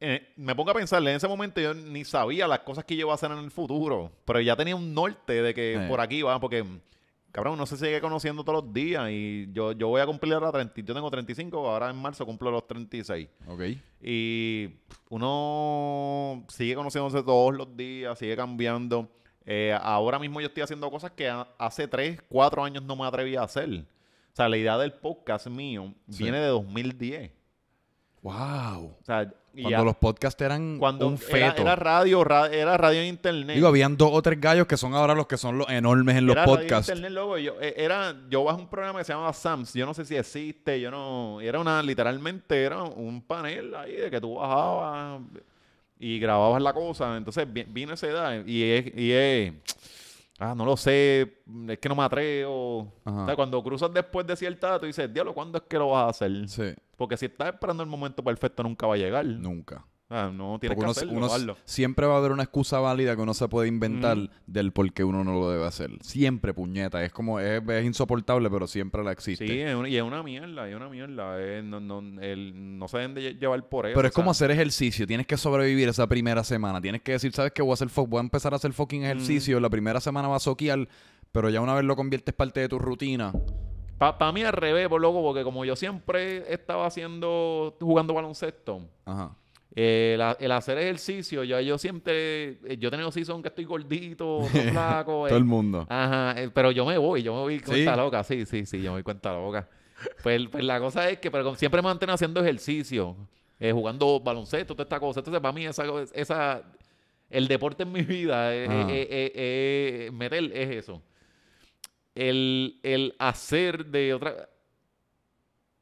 Eh, me pongo a pensar, en ese momento yo ni sabía las cosas que yo iba a hacer en el futuro, pero ya tenía un norte de que por aquí iba, porque cabrón, uno se sigue conociendo todos los días y yo, yo voy a cumplir ahora 30, yo tengo 35, ahora en marzo cumplo los 36. Ok. Y uno sigue conociéndose todos los días, sigue cambiando. Eh, ahora mismo yo estoy haciendo cosas que hace 3, 4 años no me atreví a hacer. O sea, la idea del podcast mío viene de 2010. ¡Wow! O sea, cuando los podcasts eran cuando un feto. Era, radio, era radio internet. Digo, habían dos o tres gallos que son ahora los que son los enormes en los era podcasts. yo, eh, era, yo bajé un programa que se llamaba Sams. Yo no sé si existe, yo no... Era una, literalmente, era un panel ahí de que tú bajabas y grababas la cosa. Entonces, vino esa edad y Y es ah, no lo sé, es que no me atrevo. O sea, cuando cruzas después de cierta edad, tú dices, diablo, ¿cuándo es que lo vas a hacer? Sí. Porque si estás esperando el momento perfecto, nunca va a llegar. Nunca no tienes que hacerlo, Siempre va a haber una excusa válida que uno se puede inventar del por qué uno no lo debe hacer. Siempre, puñeta. Es como, es, insoportable, pero siempre la existe. Sí, y es una mierda, es una mierda. no, se deben de llevar por eso. Pero es como hacer ejercicio. Tienes que sobrevivir esa primera semana. Tienes que decir, ¿sabes qué? Voy a, hacer, empezar a hacer fucking mm. ejercicio. La primera semana va a soquear, pero ya una vez lo conviertes parte de tu rutina. Para mí al revés, por loco, porque como yo siempre estaba haciendo, jugando baloncesto. Ajá el hacer ejercicio, yo, yo siempre, eh, yo he tenido season que estoy gordito, (laughs) flaco. Todo el eh, mundo. Ajá, eh, pero yo me voy, yo me voy cuenta ¿Sí? loca, sí, sí, sí, yo me voy cuenta loca. pues, pues, la cosa es que pero siempre me mantengo haciendo ejercicio, jugando baloncesto, toda esta cosa. Entonces, para mí, esa, esa el deporte en mi vida, es ah. meter es eso. el hacer de otra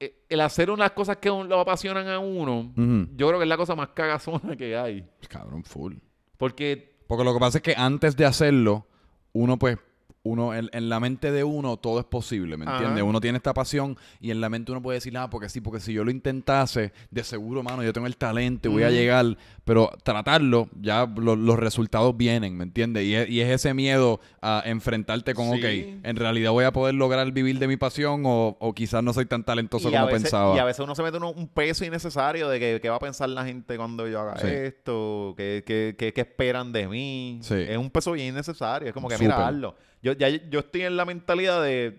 eh, el hacer unas cosas que lo apasionan a uno, yo creo que es la cosa más cagazona que hay. Cabrón, full. Porque... Porque lo que pasa es que antes de hacerlo, uno pues uno, en, la mente de uno todo es posible, ¿me entiendes? Uno tiene esta pasión y en la mente uno puede decir, ah, porque sí, porque si yo lo intentase, de seguro, mano, yo tengo el talento, voy a llegar, pero tratarlo, ya los resultados vienen, ¿me entiendes? Y, es, y es ese miedo a enfrentarte con, ok, en realidad voy a poder lograr vivir de mi pasión o, o quizás no soy tan talentoso como pensaba. Y a veces uno se mete un peso innecesario de que, va a pensar la gente cuando yo haga esto, qué qué esperan de mí. Es un peso bien innecesario, es como que mirarlo yo, ya, estoy en la mentalidad de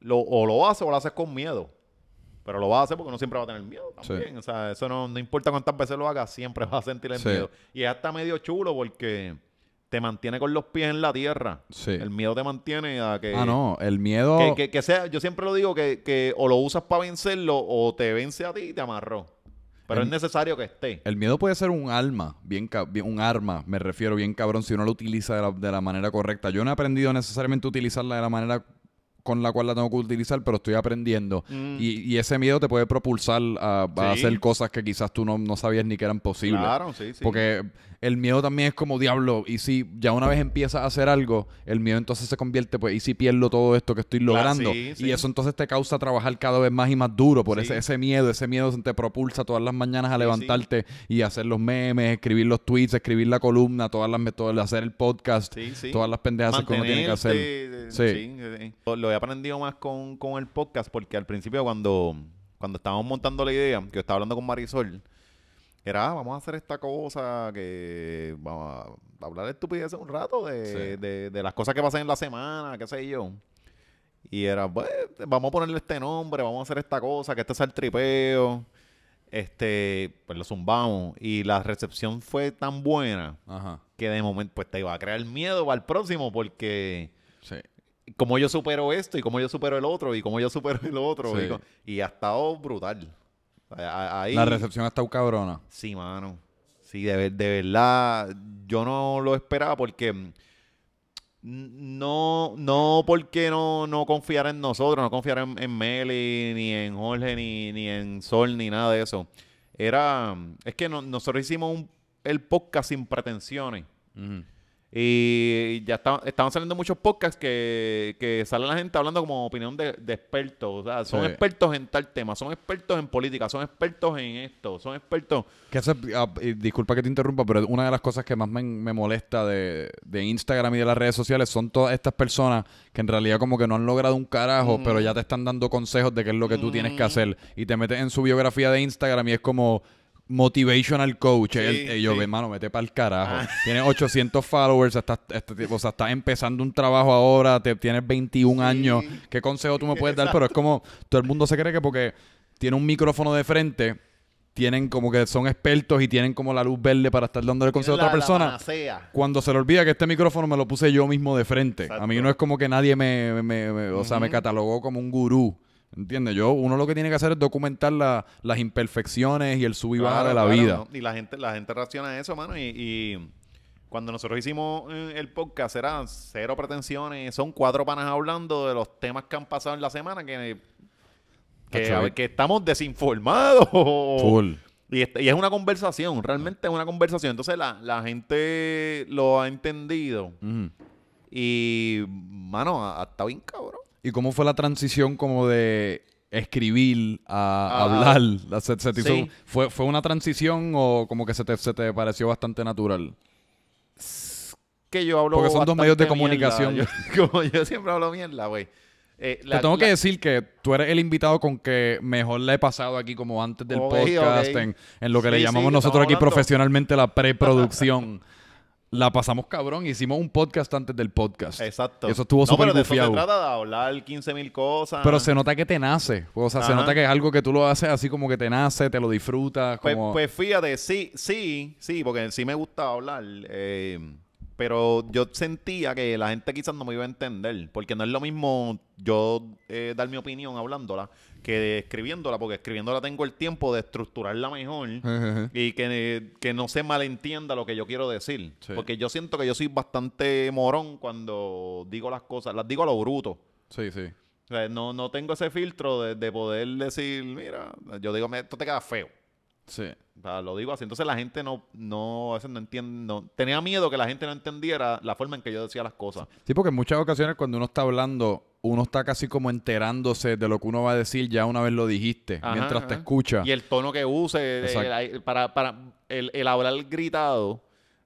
lo, o lo haces o lo haces con miedo. Pero lo vas a hacer porque no siempre va a tener miedo también. O sea, eso no, importa cuántas veces lo hagas, siempre vas a sentir el miedo. Y es hasta medio chulo porque te mantiene con los pies en la tierra. El miedo te mantiene a que. Ah, no, el miedo. Que, sea, yo siempre lo digo que, que o lo usas para vencerlo o te vence a ti y te amarró. Pero es necesario que esté. El miedo puede ser un alma, bien, un arma, me refiero, bien cabrón, si uno lo utiliza de la, manera correcta. Yo no he aprendido necesariamente a utilizarla de la manera con la cual la tengo que utilizar, pero estoy aprendiendo. Mm. Y, ese miedo te puede propulsar a, hacer cosas que quizás tú no, no, sabías ni que eran posibles. Claro, sí, sí. Porque el miedo también es como diablo. Y si ya una vez empiezas a hacer algo, el miedo entonces se convierte, pues, y si pierdo todo esto que estoy logrando. Y eso entonces te causa trabajar cada vez más y más duro por ese, ese miedo. Ese miedo te propulsa todas las mañanas a levantarte y hacer los memes, escribir los tweets, escribir la columna, todas las metodas, hacer el podcast, todas las pendejas que uno que hacer. Eh, sí, Sí. lo he aprendido más con, con el podcast porque al principio cuando, cuando estábamos montando la idea, que yo estaba hablando con Marisol, era, ah, vamos a hacer esta cosa que vamos a hablar de estupideces un rato, de, las cosas que pasan en la semana, qué sé yo. Y era, pues, vamos a ponerle este nombre, vamos a hacer esta cosa, que este es el tripeo. Este, pues lo zumbamos. Y la recepción fue tan buena que de momento, pues te iba a crear miedo para el próximo, porque sí. como yo supero esto, y como yo supero el otro, y como yo supero el otro. Y, y ha estado brutal la recepción está un cabrona. Sí, mano. Sí, de, verdad, yo no lo esperaba porque no, no porque no, no confiar en nosotros, no confiar en, Meli, ni en Jorge, ni, en Sol, ni nada de eso. Era, es que nosotros hicimos un, el podcast sin pretensiones. Y ya estaban estaban saliendo muchos podcasts que, que sale la gente hablando como opinión de, expertos. O sea, son expertos en tal tema, son expertos en política, son expertos en esto, son expertos. Que ah, disculpa que te interrumpa, pero una de las cosas que más me, molesta de, Instagram y de las redes sociales son todas estas personas que en realidad como que no han logrado un carajo, pero ya te están dando consejos de qué es lo que tú tienes que hacer. Y te metes en su biografía de Instagram y es como motivational coach. Sí, eh, yo, hermano, mete para el carajo. Ah. Tienes 800 followers, este estás, empezando un trabajo ahora, te, tienes 21 años. ¿Qué consejo tú me puedes dar? Pero es como, todo el mundo se cree que porque tiene un micrófono de frente, tienen como que son expertos y tienen como la luz verde para estar dándole consejo a otra persona. Cuando se le olvida que este micrófono me lo puse yo mismo de frente. A mí no es como que nadie me, me, o sea, me catalogó como un gurú. ¿Entiendes? Yo, uno lo que tiene que hacer es documentar las imperfecciones y el sub y baja de la vida. Y la gente, la gente reacciona a eso, mano. Y, cuando nosotros hicimos eh, el podcast, Era cero pretensiones. Son cuatro panas hablando de los temas que han pasado en la semana que, que, estamos desinformados. Este, y, es una conversación, realmente es una conversación. Entonces la, gente lo ha entendido. Y, mano, hasta bien cabrón. ¿Y cómo fue la transición como de escribir a hablar? fue, ¿Fue una transición o como que se te, pareció bastante natural? Que yo hablo Porque son dos medios de comunicación. (laughs) como yo siempre hablo mierda, güey. Eh, te tengo que decir que tú eres el invitado con que mejor le he pasado aquí como antes del podcast, En, lo que le llamamos nosotros aquí profesionalmente la preproducción. (laughs) la pasamos cabrón. Hicimos un podcast antes del podcast. Exacto. Eso estuvo no, pero de se trata hablar 15 mil cosas. Pero se nota que te nace. O sea, se nota que es algo que tú lo haces así como que te nace, te lo disfrutas. Pues, pues, fíjate, sí, sí, sí, porque sí me gusta hablar. Eh, pero yo sentía que la gente quizás no me iba a entender, porque no es lo mismo yo eh, dar mi opinión hablándola que escribiéndola, porque escribiéndola tengo el tiempo de estructurarla mejor (laughs) y que, no se malentienda lo que yo quiero decir. Porque yo siento que yo soy bastante morón cuando digo las cosas, las digo a lo bruto. Sí, sí. no, no tengo ese filtro de poder decir, mira, yo digo, esto te queda feo. Sí. lo digo así. Entonces la gente no, no, a veces no entiendo... tenía miedo que la gente no entendiera la forma en que yo decía las cosas. Sí, porque en muchas ocasiones cuando uno está hablando, uno está casi como enterándose de lo que uno va a decir ya una vez lo dijiste, mientras te escucha. Y el tono que use, eh, para, para el, hablar gritado.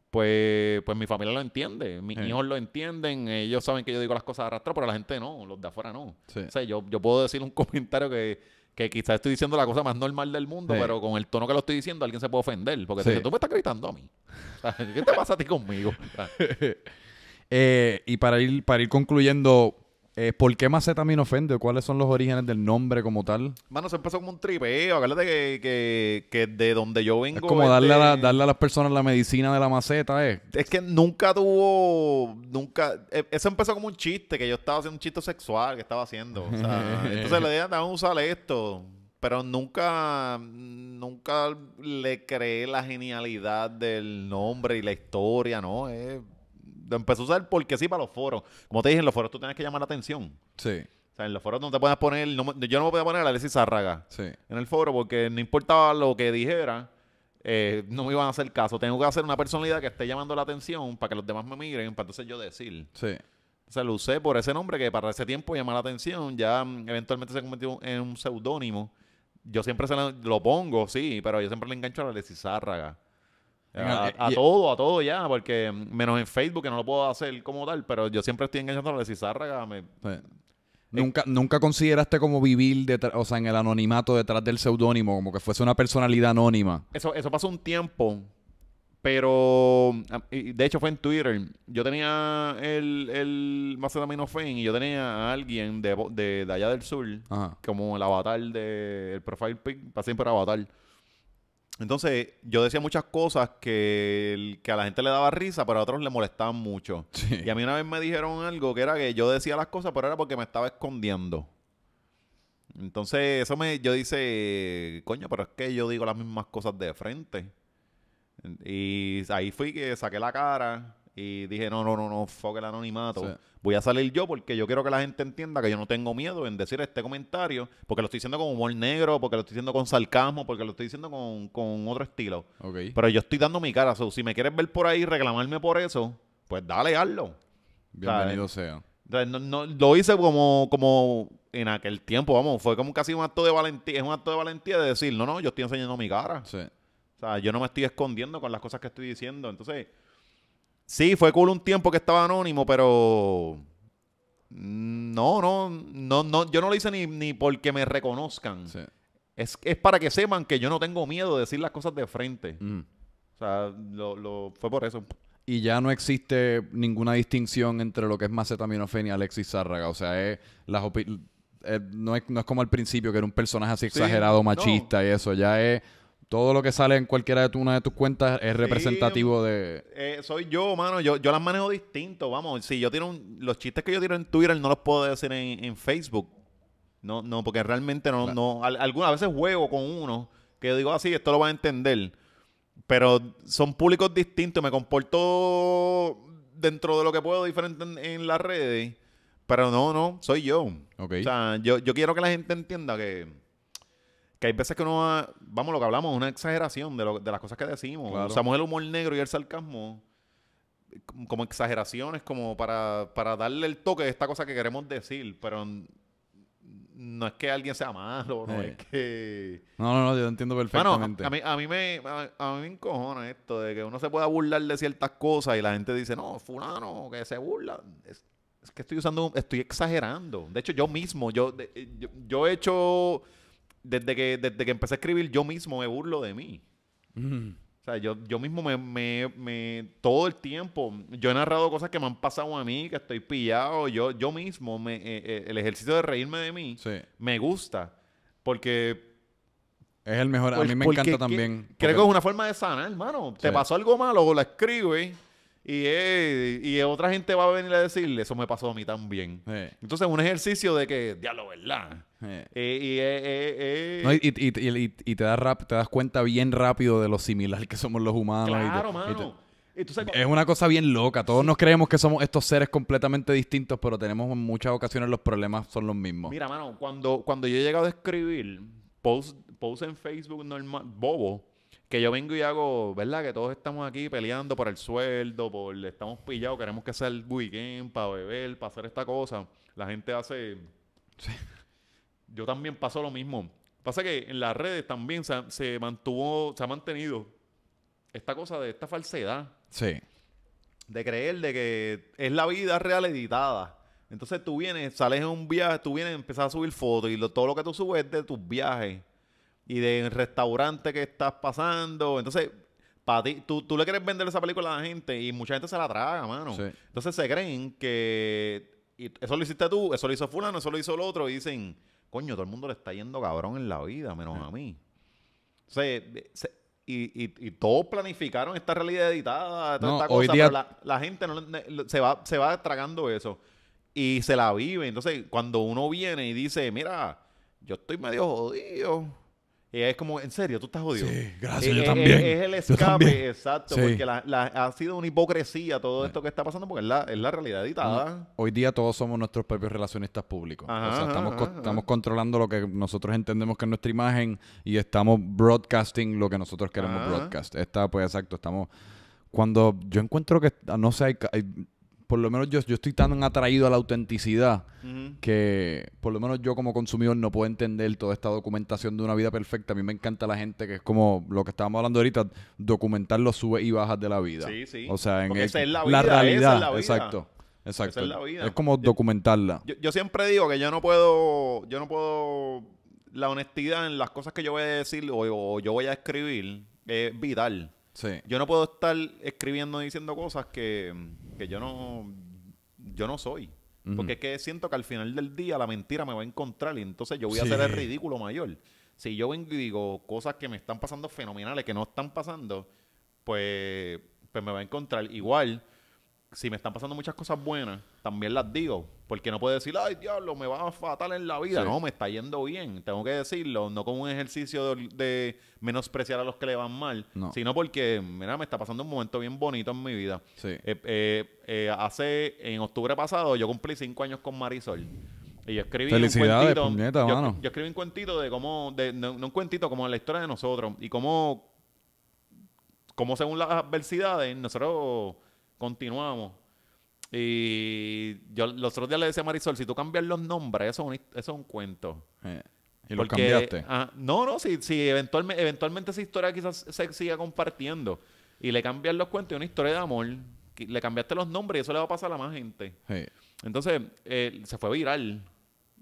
Pues, pues, mi familia lo entiende, mis eh. hijos lo entienden, ellos saben que yo digo las cosas arrastradas, pero la gente no, los de afuera no. Sí. yo, yo puedo decir un (laughs) comentario que que quizás estoy diciendo la cosa más normal del mundo, pero con el tono que lo estoy diciendo alguien se puede ofender, porque tú me estás gritando a mí. (laughs) ¿Qué te pasa a ti conmigo? (laughs) Eh, y para ir, para ir concluyendo, eh, ¿Por qué maceta me ofende? cuáles son los orígenes del nombre como tal? Mano, se empezó como un tripeo. Acuérdate que, que, de donde yo vengo. Es como darle, a este, darle a las personas la medicina de la maceta, ¿eh? Es que nunca tuvo. Nunca. Eh, eso empezó como un chiste, que yo estaba haciendo un chiste sexual que estaba haciendo. O sea, (laughs) entonces le dije, vamos a usar esto. Pero nunca. Nunca le creé la genialidad del nombre y la historia, ¿no? Es empezó a usar porque sí para los foros. Como te dije, en los foros tú tienes que llamar la atención. Sí. O sea, en los foros no te puedes poner, yo no me a poner a Alexis Zárraga sí. en el foro porque no importaba lo que dijera, eh, no me iban a hacer caso. Tengo que hacer una personalidad que esté llamando la atención para que los demás me miren, para entonces yo decir. Sí. O sea, lo usé por ese nombre que para ese tiempo llamaba la atención, ya mm, eventualmente se convirtió en un seudónimo. Yo siempre se lo, pongo, sí, pero yo siempre le engancho a Alexis Zárraga. Ah, a, todo, a todo ya, porque menos en Facebook, que no lo puedo hacer como tal, pero yo siempre estoy engañando a la cizárraga. Eh, ¿Nunca, ¿Nunca consideraste como vivir detrás, o sea, en el anonimato detrás del seudónimo, como que fuese una personalidad anónima? Eso, eso pasó un tiempo, pero ah, de hecho fue en Twitter. Yo tenía el, el fan y yo tenía a alguien de, allá del sur, como el avatar del profile pic, para siempre avatar. Entonces, yo decía muchas cosas que, a la gente le daba risa, pero a otros le molestaban mucho. Y a mí una vez me dijeron algo que era que yo decía las cosas, pero era porque me estaba escondiendo. Entonces, eso me, yo dice, coño, pero es que yo digo las mismas cosas de frente. Y ahí fui que saqué la cara y dije, no, no, no, no, fuck el anonimato voy a salir yo porque yo quiero que la gente entienda que yo no tengo miedo en decir este comentario, porque lo estoy diciendo con humor negro, porque lo estoy diciendo con sarcasmo, porque lo estoy diciendo con, otro estilo. Pero yo estoy dando mi cara. si me quieres ver por ahí reclamarme por eso, pues dale, hazlo. Bienvenido sea. No, no, lo hice como, como en aquel tiempo, vamos, fue como casi un acto de valentía, es un acto de valentía de decir, no, no, yo estoy enseñando mi cara. O sea, yo no me estoy escondiendo con las cosas que estoy diciendo. Entonces, Sí, fue cool un tiempo que estaba anónimo, pero. No, no, no, no. Yo no lo hice ni, porque me reconozcan. Es, para que sepan que yo no tengo miedo de decir las cosas de frente. O sea, lo, lo, fue por eso. Y ya no existe ninguna distinción entre lo que es Macetaminofen y Alexis Zárraga. O sea, las eh, no, es, como al principio que era un personaje así exagerado, machista y eso. Ya es todo lo que sale en cualquiera de una de tus cuentas es representativo de. Eh, soy yo, mano. Yo, las manejo distinto. Vamos, si yo tiro los chistes que yo tiro en Twitter no los puedo decir en, Facebook. No, no, porque realmente no, no. algunas veces juego con uno que digo así, ah, esto lo van a entender. Pero son públicos distintos. Me comporto dentro de lo que puedo diferente en, las redes. Pero no, no, soy yo. O sea, yo, yo quiero que la gente entienda que que hay veces que uno, vamos, lo que hablamos es una exageración de, las cosas que decimos. Usamos el humor negro y el sarcasmo como exageraciones, como para, darle el toque de esta cosa que queremos decir, pero no es que alguien sea malo, no eh. es que... No, no, no, yo entiendo perfectamente. Bueno, a, mí, me encojona esto de que uno se pueda burlar de ciertas cosas y la gente dice, no, fulano, que se burla. Es, que estoy usando, estoy exagerando. De hecho, yo mismo, yo, eh, yo he hecho desde que, desde que empecé a escribir, yo mismo me burlo de mí. O sea, yo, yo mismo me, me, Todo el tiempo, yo he narrado cosas que me han pasado a mí, que estoy pillado. Yo, yo mismo, me, eh, eh, el ejercicio de reírme de mí, me gusta. Porque... Es el mejor. a mí me encanta también. Creo que es una forma de sanar, hermano. Te pasó algo malo, o lo escribes eh, y, otra gente va a venir a decirle, eso me pasó a mí también. Entonces, un ejercicio de que, diablo, ¿verdad? y, te, te das cuenta bien rápido de lo similar que somos los humanos. Claro, mano. es una cosa bien loca. Todos nos creemos que somos estos seres completamente distintos, pero tenemos en muchas ocasiones los problemas son los mismos. Mira, mano, cuando, cuando yo he llegado a escribir post, post en Facebook normal, bobo, que yo vengo y hago, ¿verdad? Que todos estamos aquí peleando por el sueldo, por estamos pillados, queremos que sea el weekend para beber, para hacer esta cosa. La gente hace. yo también paso lo mismo. Pasa que en las redes también se, mantuvo, se ha mantenido esta cosa de esta falsedad. Sí. De creer de que es la vida real editada. Entonces tú vienes, sales en un viaje, tú vienes, empiezas a subir fotos y todo lo que tú subes es de tus viajes y del restaurante que estás pasando. Entonces, para ti, tú, tú, le quieres vender esa película a la gente y mucha gente se la traga, mano. Entonces se creen que eso lo hiciste tú, eso lo hizo fulano, eso lo hizo el otro y dicen, coño, todo el mundo le está yendo cabrón en la vida, menos a mí. O y, y, y, todos planificaron esta realidad editada, esta la, gente se, va, se va tragando eso y se la vive. Entonces, cuando uno viene y dice, mira, yo estoy medio jodido es como, en serio, tú estás jodido. Sí, gracias, eh, yo eh, también. Eh, es, el escape, exacto, porque ha sido una hipocresía todo ah. esto que está pasando, porque es la, realidad editada. Hoy día todos somos nuestros propios relacionistas públicos. o sea, estamos, estamos controlando lo que nosotros entendemos que es nuestra imagen y estamos broadcasting lo que nosotros queremos broadcast. Está, pues, exacto, estamos... Cuando yo encuentro que, no sé, hay por lo menos yo, estoy tan atraído a la autenticidad que por lo menos yo como consumidor no puedo entender toda esta documentación de una vida perfecta. A mí me encanta la gente que es como lo que estábamos hablando ahorita, documentar los subes y bajas de la vida. Sí, sí. O sea, en la, vida, la, realidad. Exacto. Exacto. es, como documentarla. Yo, siempre digo que yo no puedo, yo no puedo, la honestidad en las cosas que yo voy a decir o, o yo voy a escribir es vital. Sí. Yo no puedo estar escribiendo y diciendo cosas que que yo no, yo no soy. Porque es que siento que al final del día la mentira me va a encontrar y entonces yo voy a ser el ridículo mayor. Si yo vengo y digo cosas que me están pasando fenomenales, que no están pasando, pues, pues me va a encontrar igual si me están pasando muchas cosas buenas, también las digo. Porque no puedo decir, ay, diablo, me va fatal en la vida. No, me está yendo bien. Tengo que decirlo. No como un ejercicio de, menospreciar a los que le van mal, sino porque, mira, me está pasando un momento bien bonito en mi vida. Sí. Eh, eh, eh, hace, en octubre pasado, yo cumplí cinco años con Marisol. Y yo escribí un cuentito. yo, escribí un cuentito de cómo, de, no, no un cuentito, como la historia de nosotros y cómo, cómo según las adversidades, nosotros Continuamos. Y yo los otros días le decía a Marisol, si tú cambias los nombres, eso es un, cuento. Eh, ¿Y lo cambiaste? Ah, no, no, si, si eventualmente, eventualmente esa historia quizás se siga compartiendo y le cambias los cuentos y una historia de amor, le cambiaste los nombres y eso le va a pasar a más gente. Entonces, eh, se fue viral.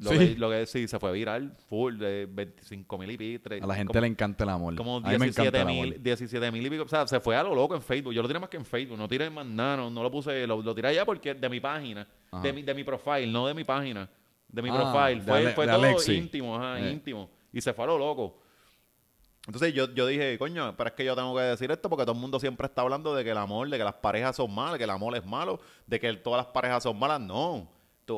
Lo, que, lo sí, se fue viral, full, de 25 mil y A la gente le encanta el amor. Como 17 mil, 17 mil y O sea, se fue a lo loco en Facebook. Yo lo tiré más que en Facebook. No tiré más nada, no, lo puse. Lo, tiré allá porque de mi página, de mi, de mi profile, no de mi página. De mi ah, profile. Fue, de, fue todo íntimo, ajá, eh. íntimo. Y se fue a lo loco. Entonces yo, yo dije, coño, pero es que yo tengo que decir esto porque todo el mundo siempre está hablando de que el amor, de que las parejas son malas, que el amor es malo, de que todas las parejas son malas. No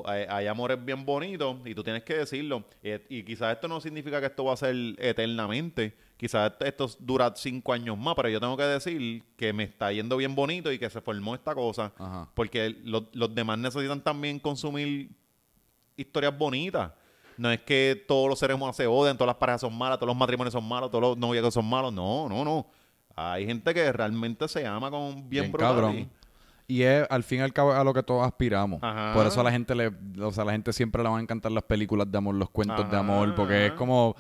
hay, amores bien bonitos y tú tienes que decirlo. Eh, y, quizás esto no significa que esto va a ser eternamente. Quizás esto, dura cinco años más, pero yo tengo que decir que me está yendo bien bonito y que se formó esta cosa. Porque los demás necesitan también consumir historias bonitas. No es que todos los seres humanos se odian, todas las parejas son malas, todos los matrimonios son malos, todos los noviazgos son malos. No, no, no. Hay gente que realmente se ama con bien, bien cabrón. Y es al fin y al cabo a lo que todos aspiramos. Por eso a la gente le, o sea, la gente siempre le van a encantar las películas de amor, los cuentos de amor, porque es como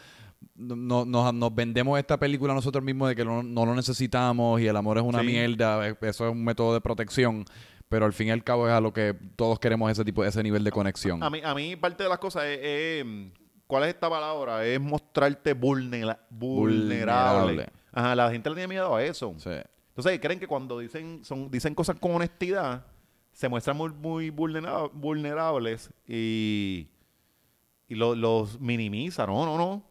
nos, vendemos esta película nosotros mismos de que no, lo necesitamos y el amor es una mierda, eso es un método de protección pero al fin y al cabo es a lo que todos queremos ese tipo ese nivel de conexión. A, mí, parte de las cosas es, ¿cuál es esta palabra? Es mostrarte vulnerable. vulnerable. Ajá, la gente le tiene miedo a eso. Sí. Entonces, creen que cuando dicen, son, dicen cosas con honestidad, se muestran muy, muy vulnerables y, los minimizan. No, no, no.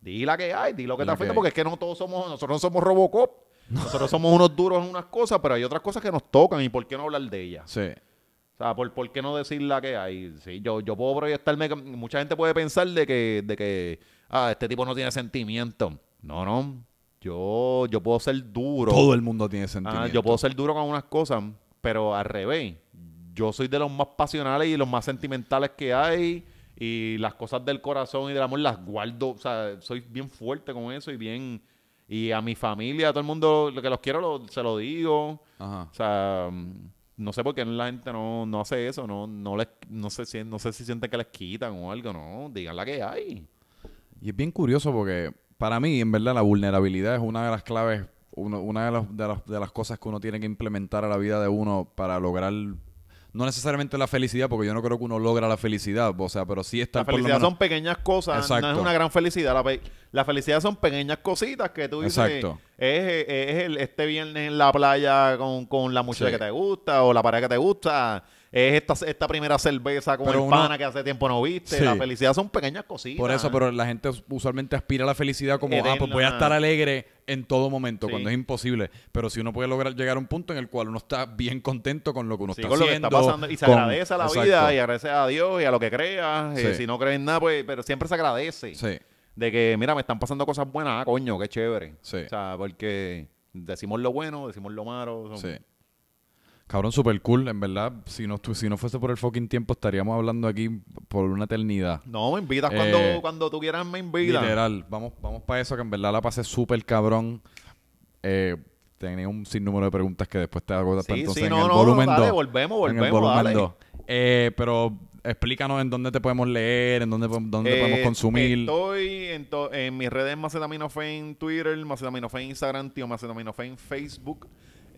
Di la que hay, di lo que te afecta, porque es que no todos somos, nosotros no somos Robocop. Nosotros somos unos duros en unas cosas, pero hay otras cosas que nos tocan y por qué no hablar de ellas. Sí. O sea, ¿por, por qué no decir la que hay? Sí, yo, yo puedo proyectarme, mucha gente puede pensar de que, de que ah, este tipo no tiene sentimiento. No, no. Yo, yo puedo ser duro. Todo el mundo tiene sentimientos yo puedo ser duro con unas cosas, pero al revés. Yo soy de los más pasionales y los más sentimentales que hay. Y las cosas del corazón y del amor las guardo. O sea, soy bien fuerte con eso y bien. Y a mi familia, a todo el mundo, lo que los quiero, se lo digo. O sea, mm, no sé por qué la gente no, hace eso. No, no, les, no, sé si, no sé si sienten que les quitan o algo. No, digan la que hay. Y es bien curioso porque para mí, en verdad, la vulnerabilidad es una de las claves, una de, las, de las cosas que uno tiene que implementar a la vida de uno para lograr no necesariamente la felicidad, porque yo no creo que uno logra la felicidad, o sea, pero sí está... La felicidad son pequeñas cosas, no es una gran felicidad. La, felicidad son pequeñas cositas que tú dices, Exacto. es, es, el, este viernes en la playa con, con la muchacha que te gusta o la pareja que te gusta, es esta, esta primera cerveza con pero el pana que hace tiempo no viste. La felicidad son pequeñas cositas. Por eso, pero la gente usualmente aspira a la felicidad como, ah, pues voy a estar alegre en todo momento, cuando es imposible. Pero si uno puede lograr llegar a un punto en el cual uno está bien contento con lo que uno está haciendo. pasando. Y se agradece a la vida y agradece a Dios y a lo que crea. Eh, si no crees en nada, pues, pero siempre se agradece. Sí. De que, mira, me están pasando cosas buenas, ah, coño, qué chévere. O sea, porque decimos lo bueno, decimos lo malo. Sí. Cabrón, super cool, en verdad. Si no, si no fuese por el fucking tiempo, estaríamos hablando aquí por una eternidad. No, me invitas cuando, eh, cuando tú quieras, me invitas. Literal, vamos, vamos para eso, que en verdad la pasé súper cabrón. Eh, tenía un sinnúmero de preguntas que después te hago. Sí, Entonces, sí, no, no, dale, volvemos, volvemos. dale. Eh, pero explícanos en dónde te podemos leer, en dónde, dónde eh, podemos consumir. Estoy en, mis redes Macetaminofe en Twitter, Macetaminofe en Instagram, Tío Macetaminofe en Facebook.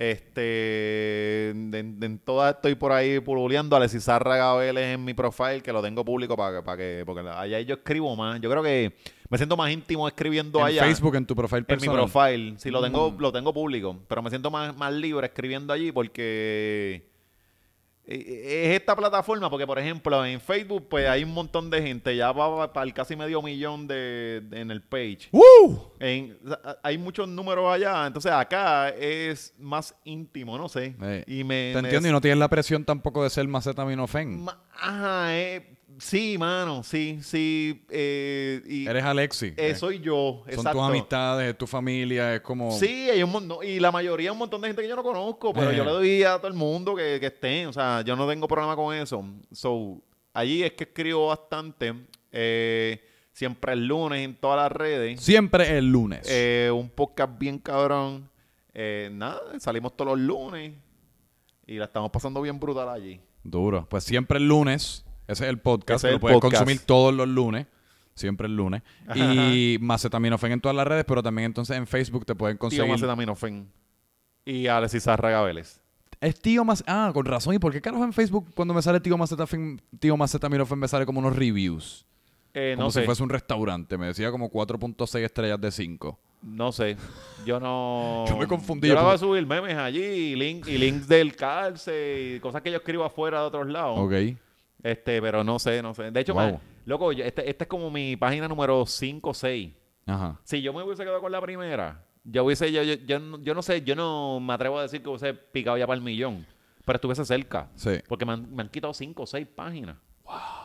Este, en, en estoy por ahí pululeando. Alexis Zárraga Vélez en mi profile, que lo tengo público para para que, porque allá yo escribo más. Yo creo que me siento más íntimo escribiendo allá. En Facebook, en tu profile personal. En mi profile. Sí, lo tengo, mm. lo tengo público. Pero me siento más, más libre escribiendo allí porque eh, eh, es esta plataforma, porque por ejemplo en Facebook pues hay un montón de gente, ya va para el casi medio millón de, en el page. hay muchos números allá, entonces acá es más íntimo, no sé. Eh, y me, Te y no tienes la presión tampoco de ser más Ajá, eh, Sí, mano, sí, sí. Eh, Eres Alexi. Eso eh, eh. soy yo. Son tus amistades, tu familia, es como. Sí, hay un montón. Y la mayoría, un montón de gente que yo no conozco, pero yo le doy a todo el mundo que, que estén. O sea, yo no tengo problema con eso. So, allí es que escribo bastante. siempre el lunes en todas las redes. Siempre el lunes. un podcast bien cabrón. nada, salimos todos los lunes y la estamos pasando bien brutal allí. Duro. Pues siempre el lunes ese es el podcast. lo puedes consumir todos los lunes. Siempre el lunes. y Macetaminofen en todas las redes, pero también entonces en Facebook te pueden conseguir. Tío Macetaminofen. Y Alexis Arraga Vélez. Es tío más. Ah, con razón. ¿Y por qué Carlos en Facebook cuando me sale tío Macetaminofen, tío me sale como unos reviews? Eh, como no si fuese un restaurante. Me decía como 4.6 estrellas de 5. No sé. Yo no. (laughs) yo me confundí. Yo voy a subir memes allí y, link, y links del cárcel y cosas que yo escribo afuera de otros lados. Ok. Este, pero no sé, no sé. De hecho, loco, este- esta es como mi página número 5 o 6. Ajá. Si yo me hubiese quedado con la primera, yo hubiese, yo, yo, yo no- sé, yo no me atrevo a decir que hubiese picado ya para el millón, pero estuviese cerca. Sí. Porque me han, quitado 5 o 6 páginas. Wow.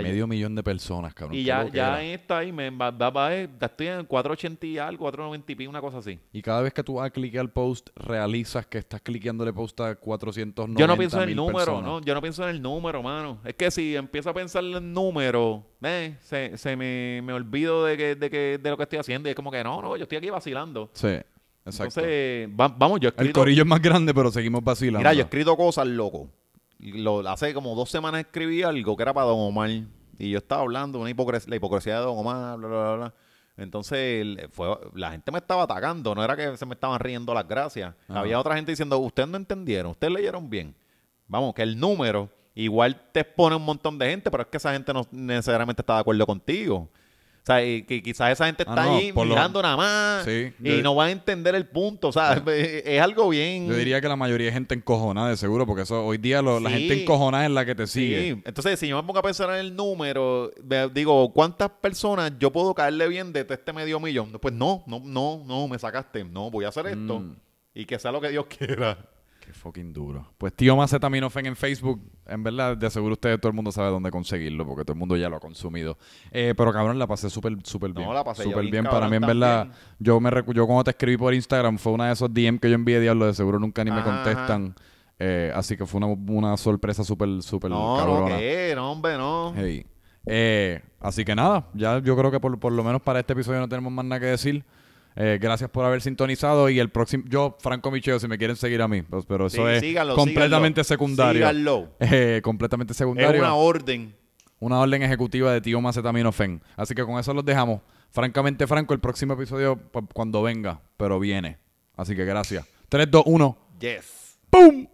Medio millón de personas, cabrón. Y ya, ya en ahí me va, eh, estoy en 480 y algo, 490 y pico, una cosa así. Y cada vez que tú vas a cliquear post, realizas que estás cliqueándole post a 490 Yo no pienso en el número, no, yo no pienso en el número, mano. Es que si empiezo a pensar en el número, eh, se, se me, olvido de, de, que, de lo que estoy haciendo. Y es como que no, no, yo estoy aquí vacilando. Sí. Exacto. vamos, yo El corillo es más grande, pero seguimos vacilando. Mira, yo he escrito cosas, loco lo, hace como dos semanas escribí algo que era para Don Omar. Y yo estaba hablando de la hipocresía de Don Omar, Entonces, la gente me estaba atacando, no era que se me estaban riendo las gracias. Había otra gente diciendo, ustedes no entendieron, ustedes leyeron bien. Vamos, que el número igual te expone un montón de gente, pero es que esa gente no necesariamente está de acuerdo contigo. O sea, que quizás esa gente ah, está ahí mirando nada más y no va a entender el punto. O sea, (laughs) es, algo bien. Yo diría que la mayoría es gente encojonada, de seguro, porque eso hoy día la gente encojonada es la que te sigue. Sí, Entonces, si yo me pongo a pensar en el número, digo, ¿cuántas personas yo puedo caerle bien de este medio millón? Pues no, no, no, no, me sacaste. No, voy a hacer esto mm. y que sea lo que Dios (laughs) quiera. Qué fucking duro. Pues tío Macetaminofen en Facebook, en verdad, de seguro ustedes, todo el mundo sabe dónde conseguirlo, porque todo el mundo ya lo ha consumido. Eh, pero cabrón, la pasé súper, súper bien. No, la pasé Súper bien. Para mí, en verdad, yo me yo cuando te escribí por Instagram, fue una de esos DM que yo envié, diablo, de seguro nunca ni me contestan. Eh, así que fue una, sorpresa súper, súper no, cabrona. No, no, hombre, no. Eh, así que nada, ya yo creo que por, por lo menos para este episodio no tenemos más nada que decir. Eh, gracias por haber sintonizado y el próximo, yo, Franco Micheo, si me quieren seguir a mí, pues, pero eso es completamente secundario. Síganlo. Eh, completamente secundario. Es una orden. Una orden ejecutiva de tío Macetaminofen. Así que con eso los dejamos. Francamente, Franco, el próximo episodio pues, cuando venga, pero viene. Así que gracias. 3, 2, 1. Yes. ¡Pum!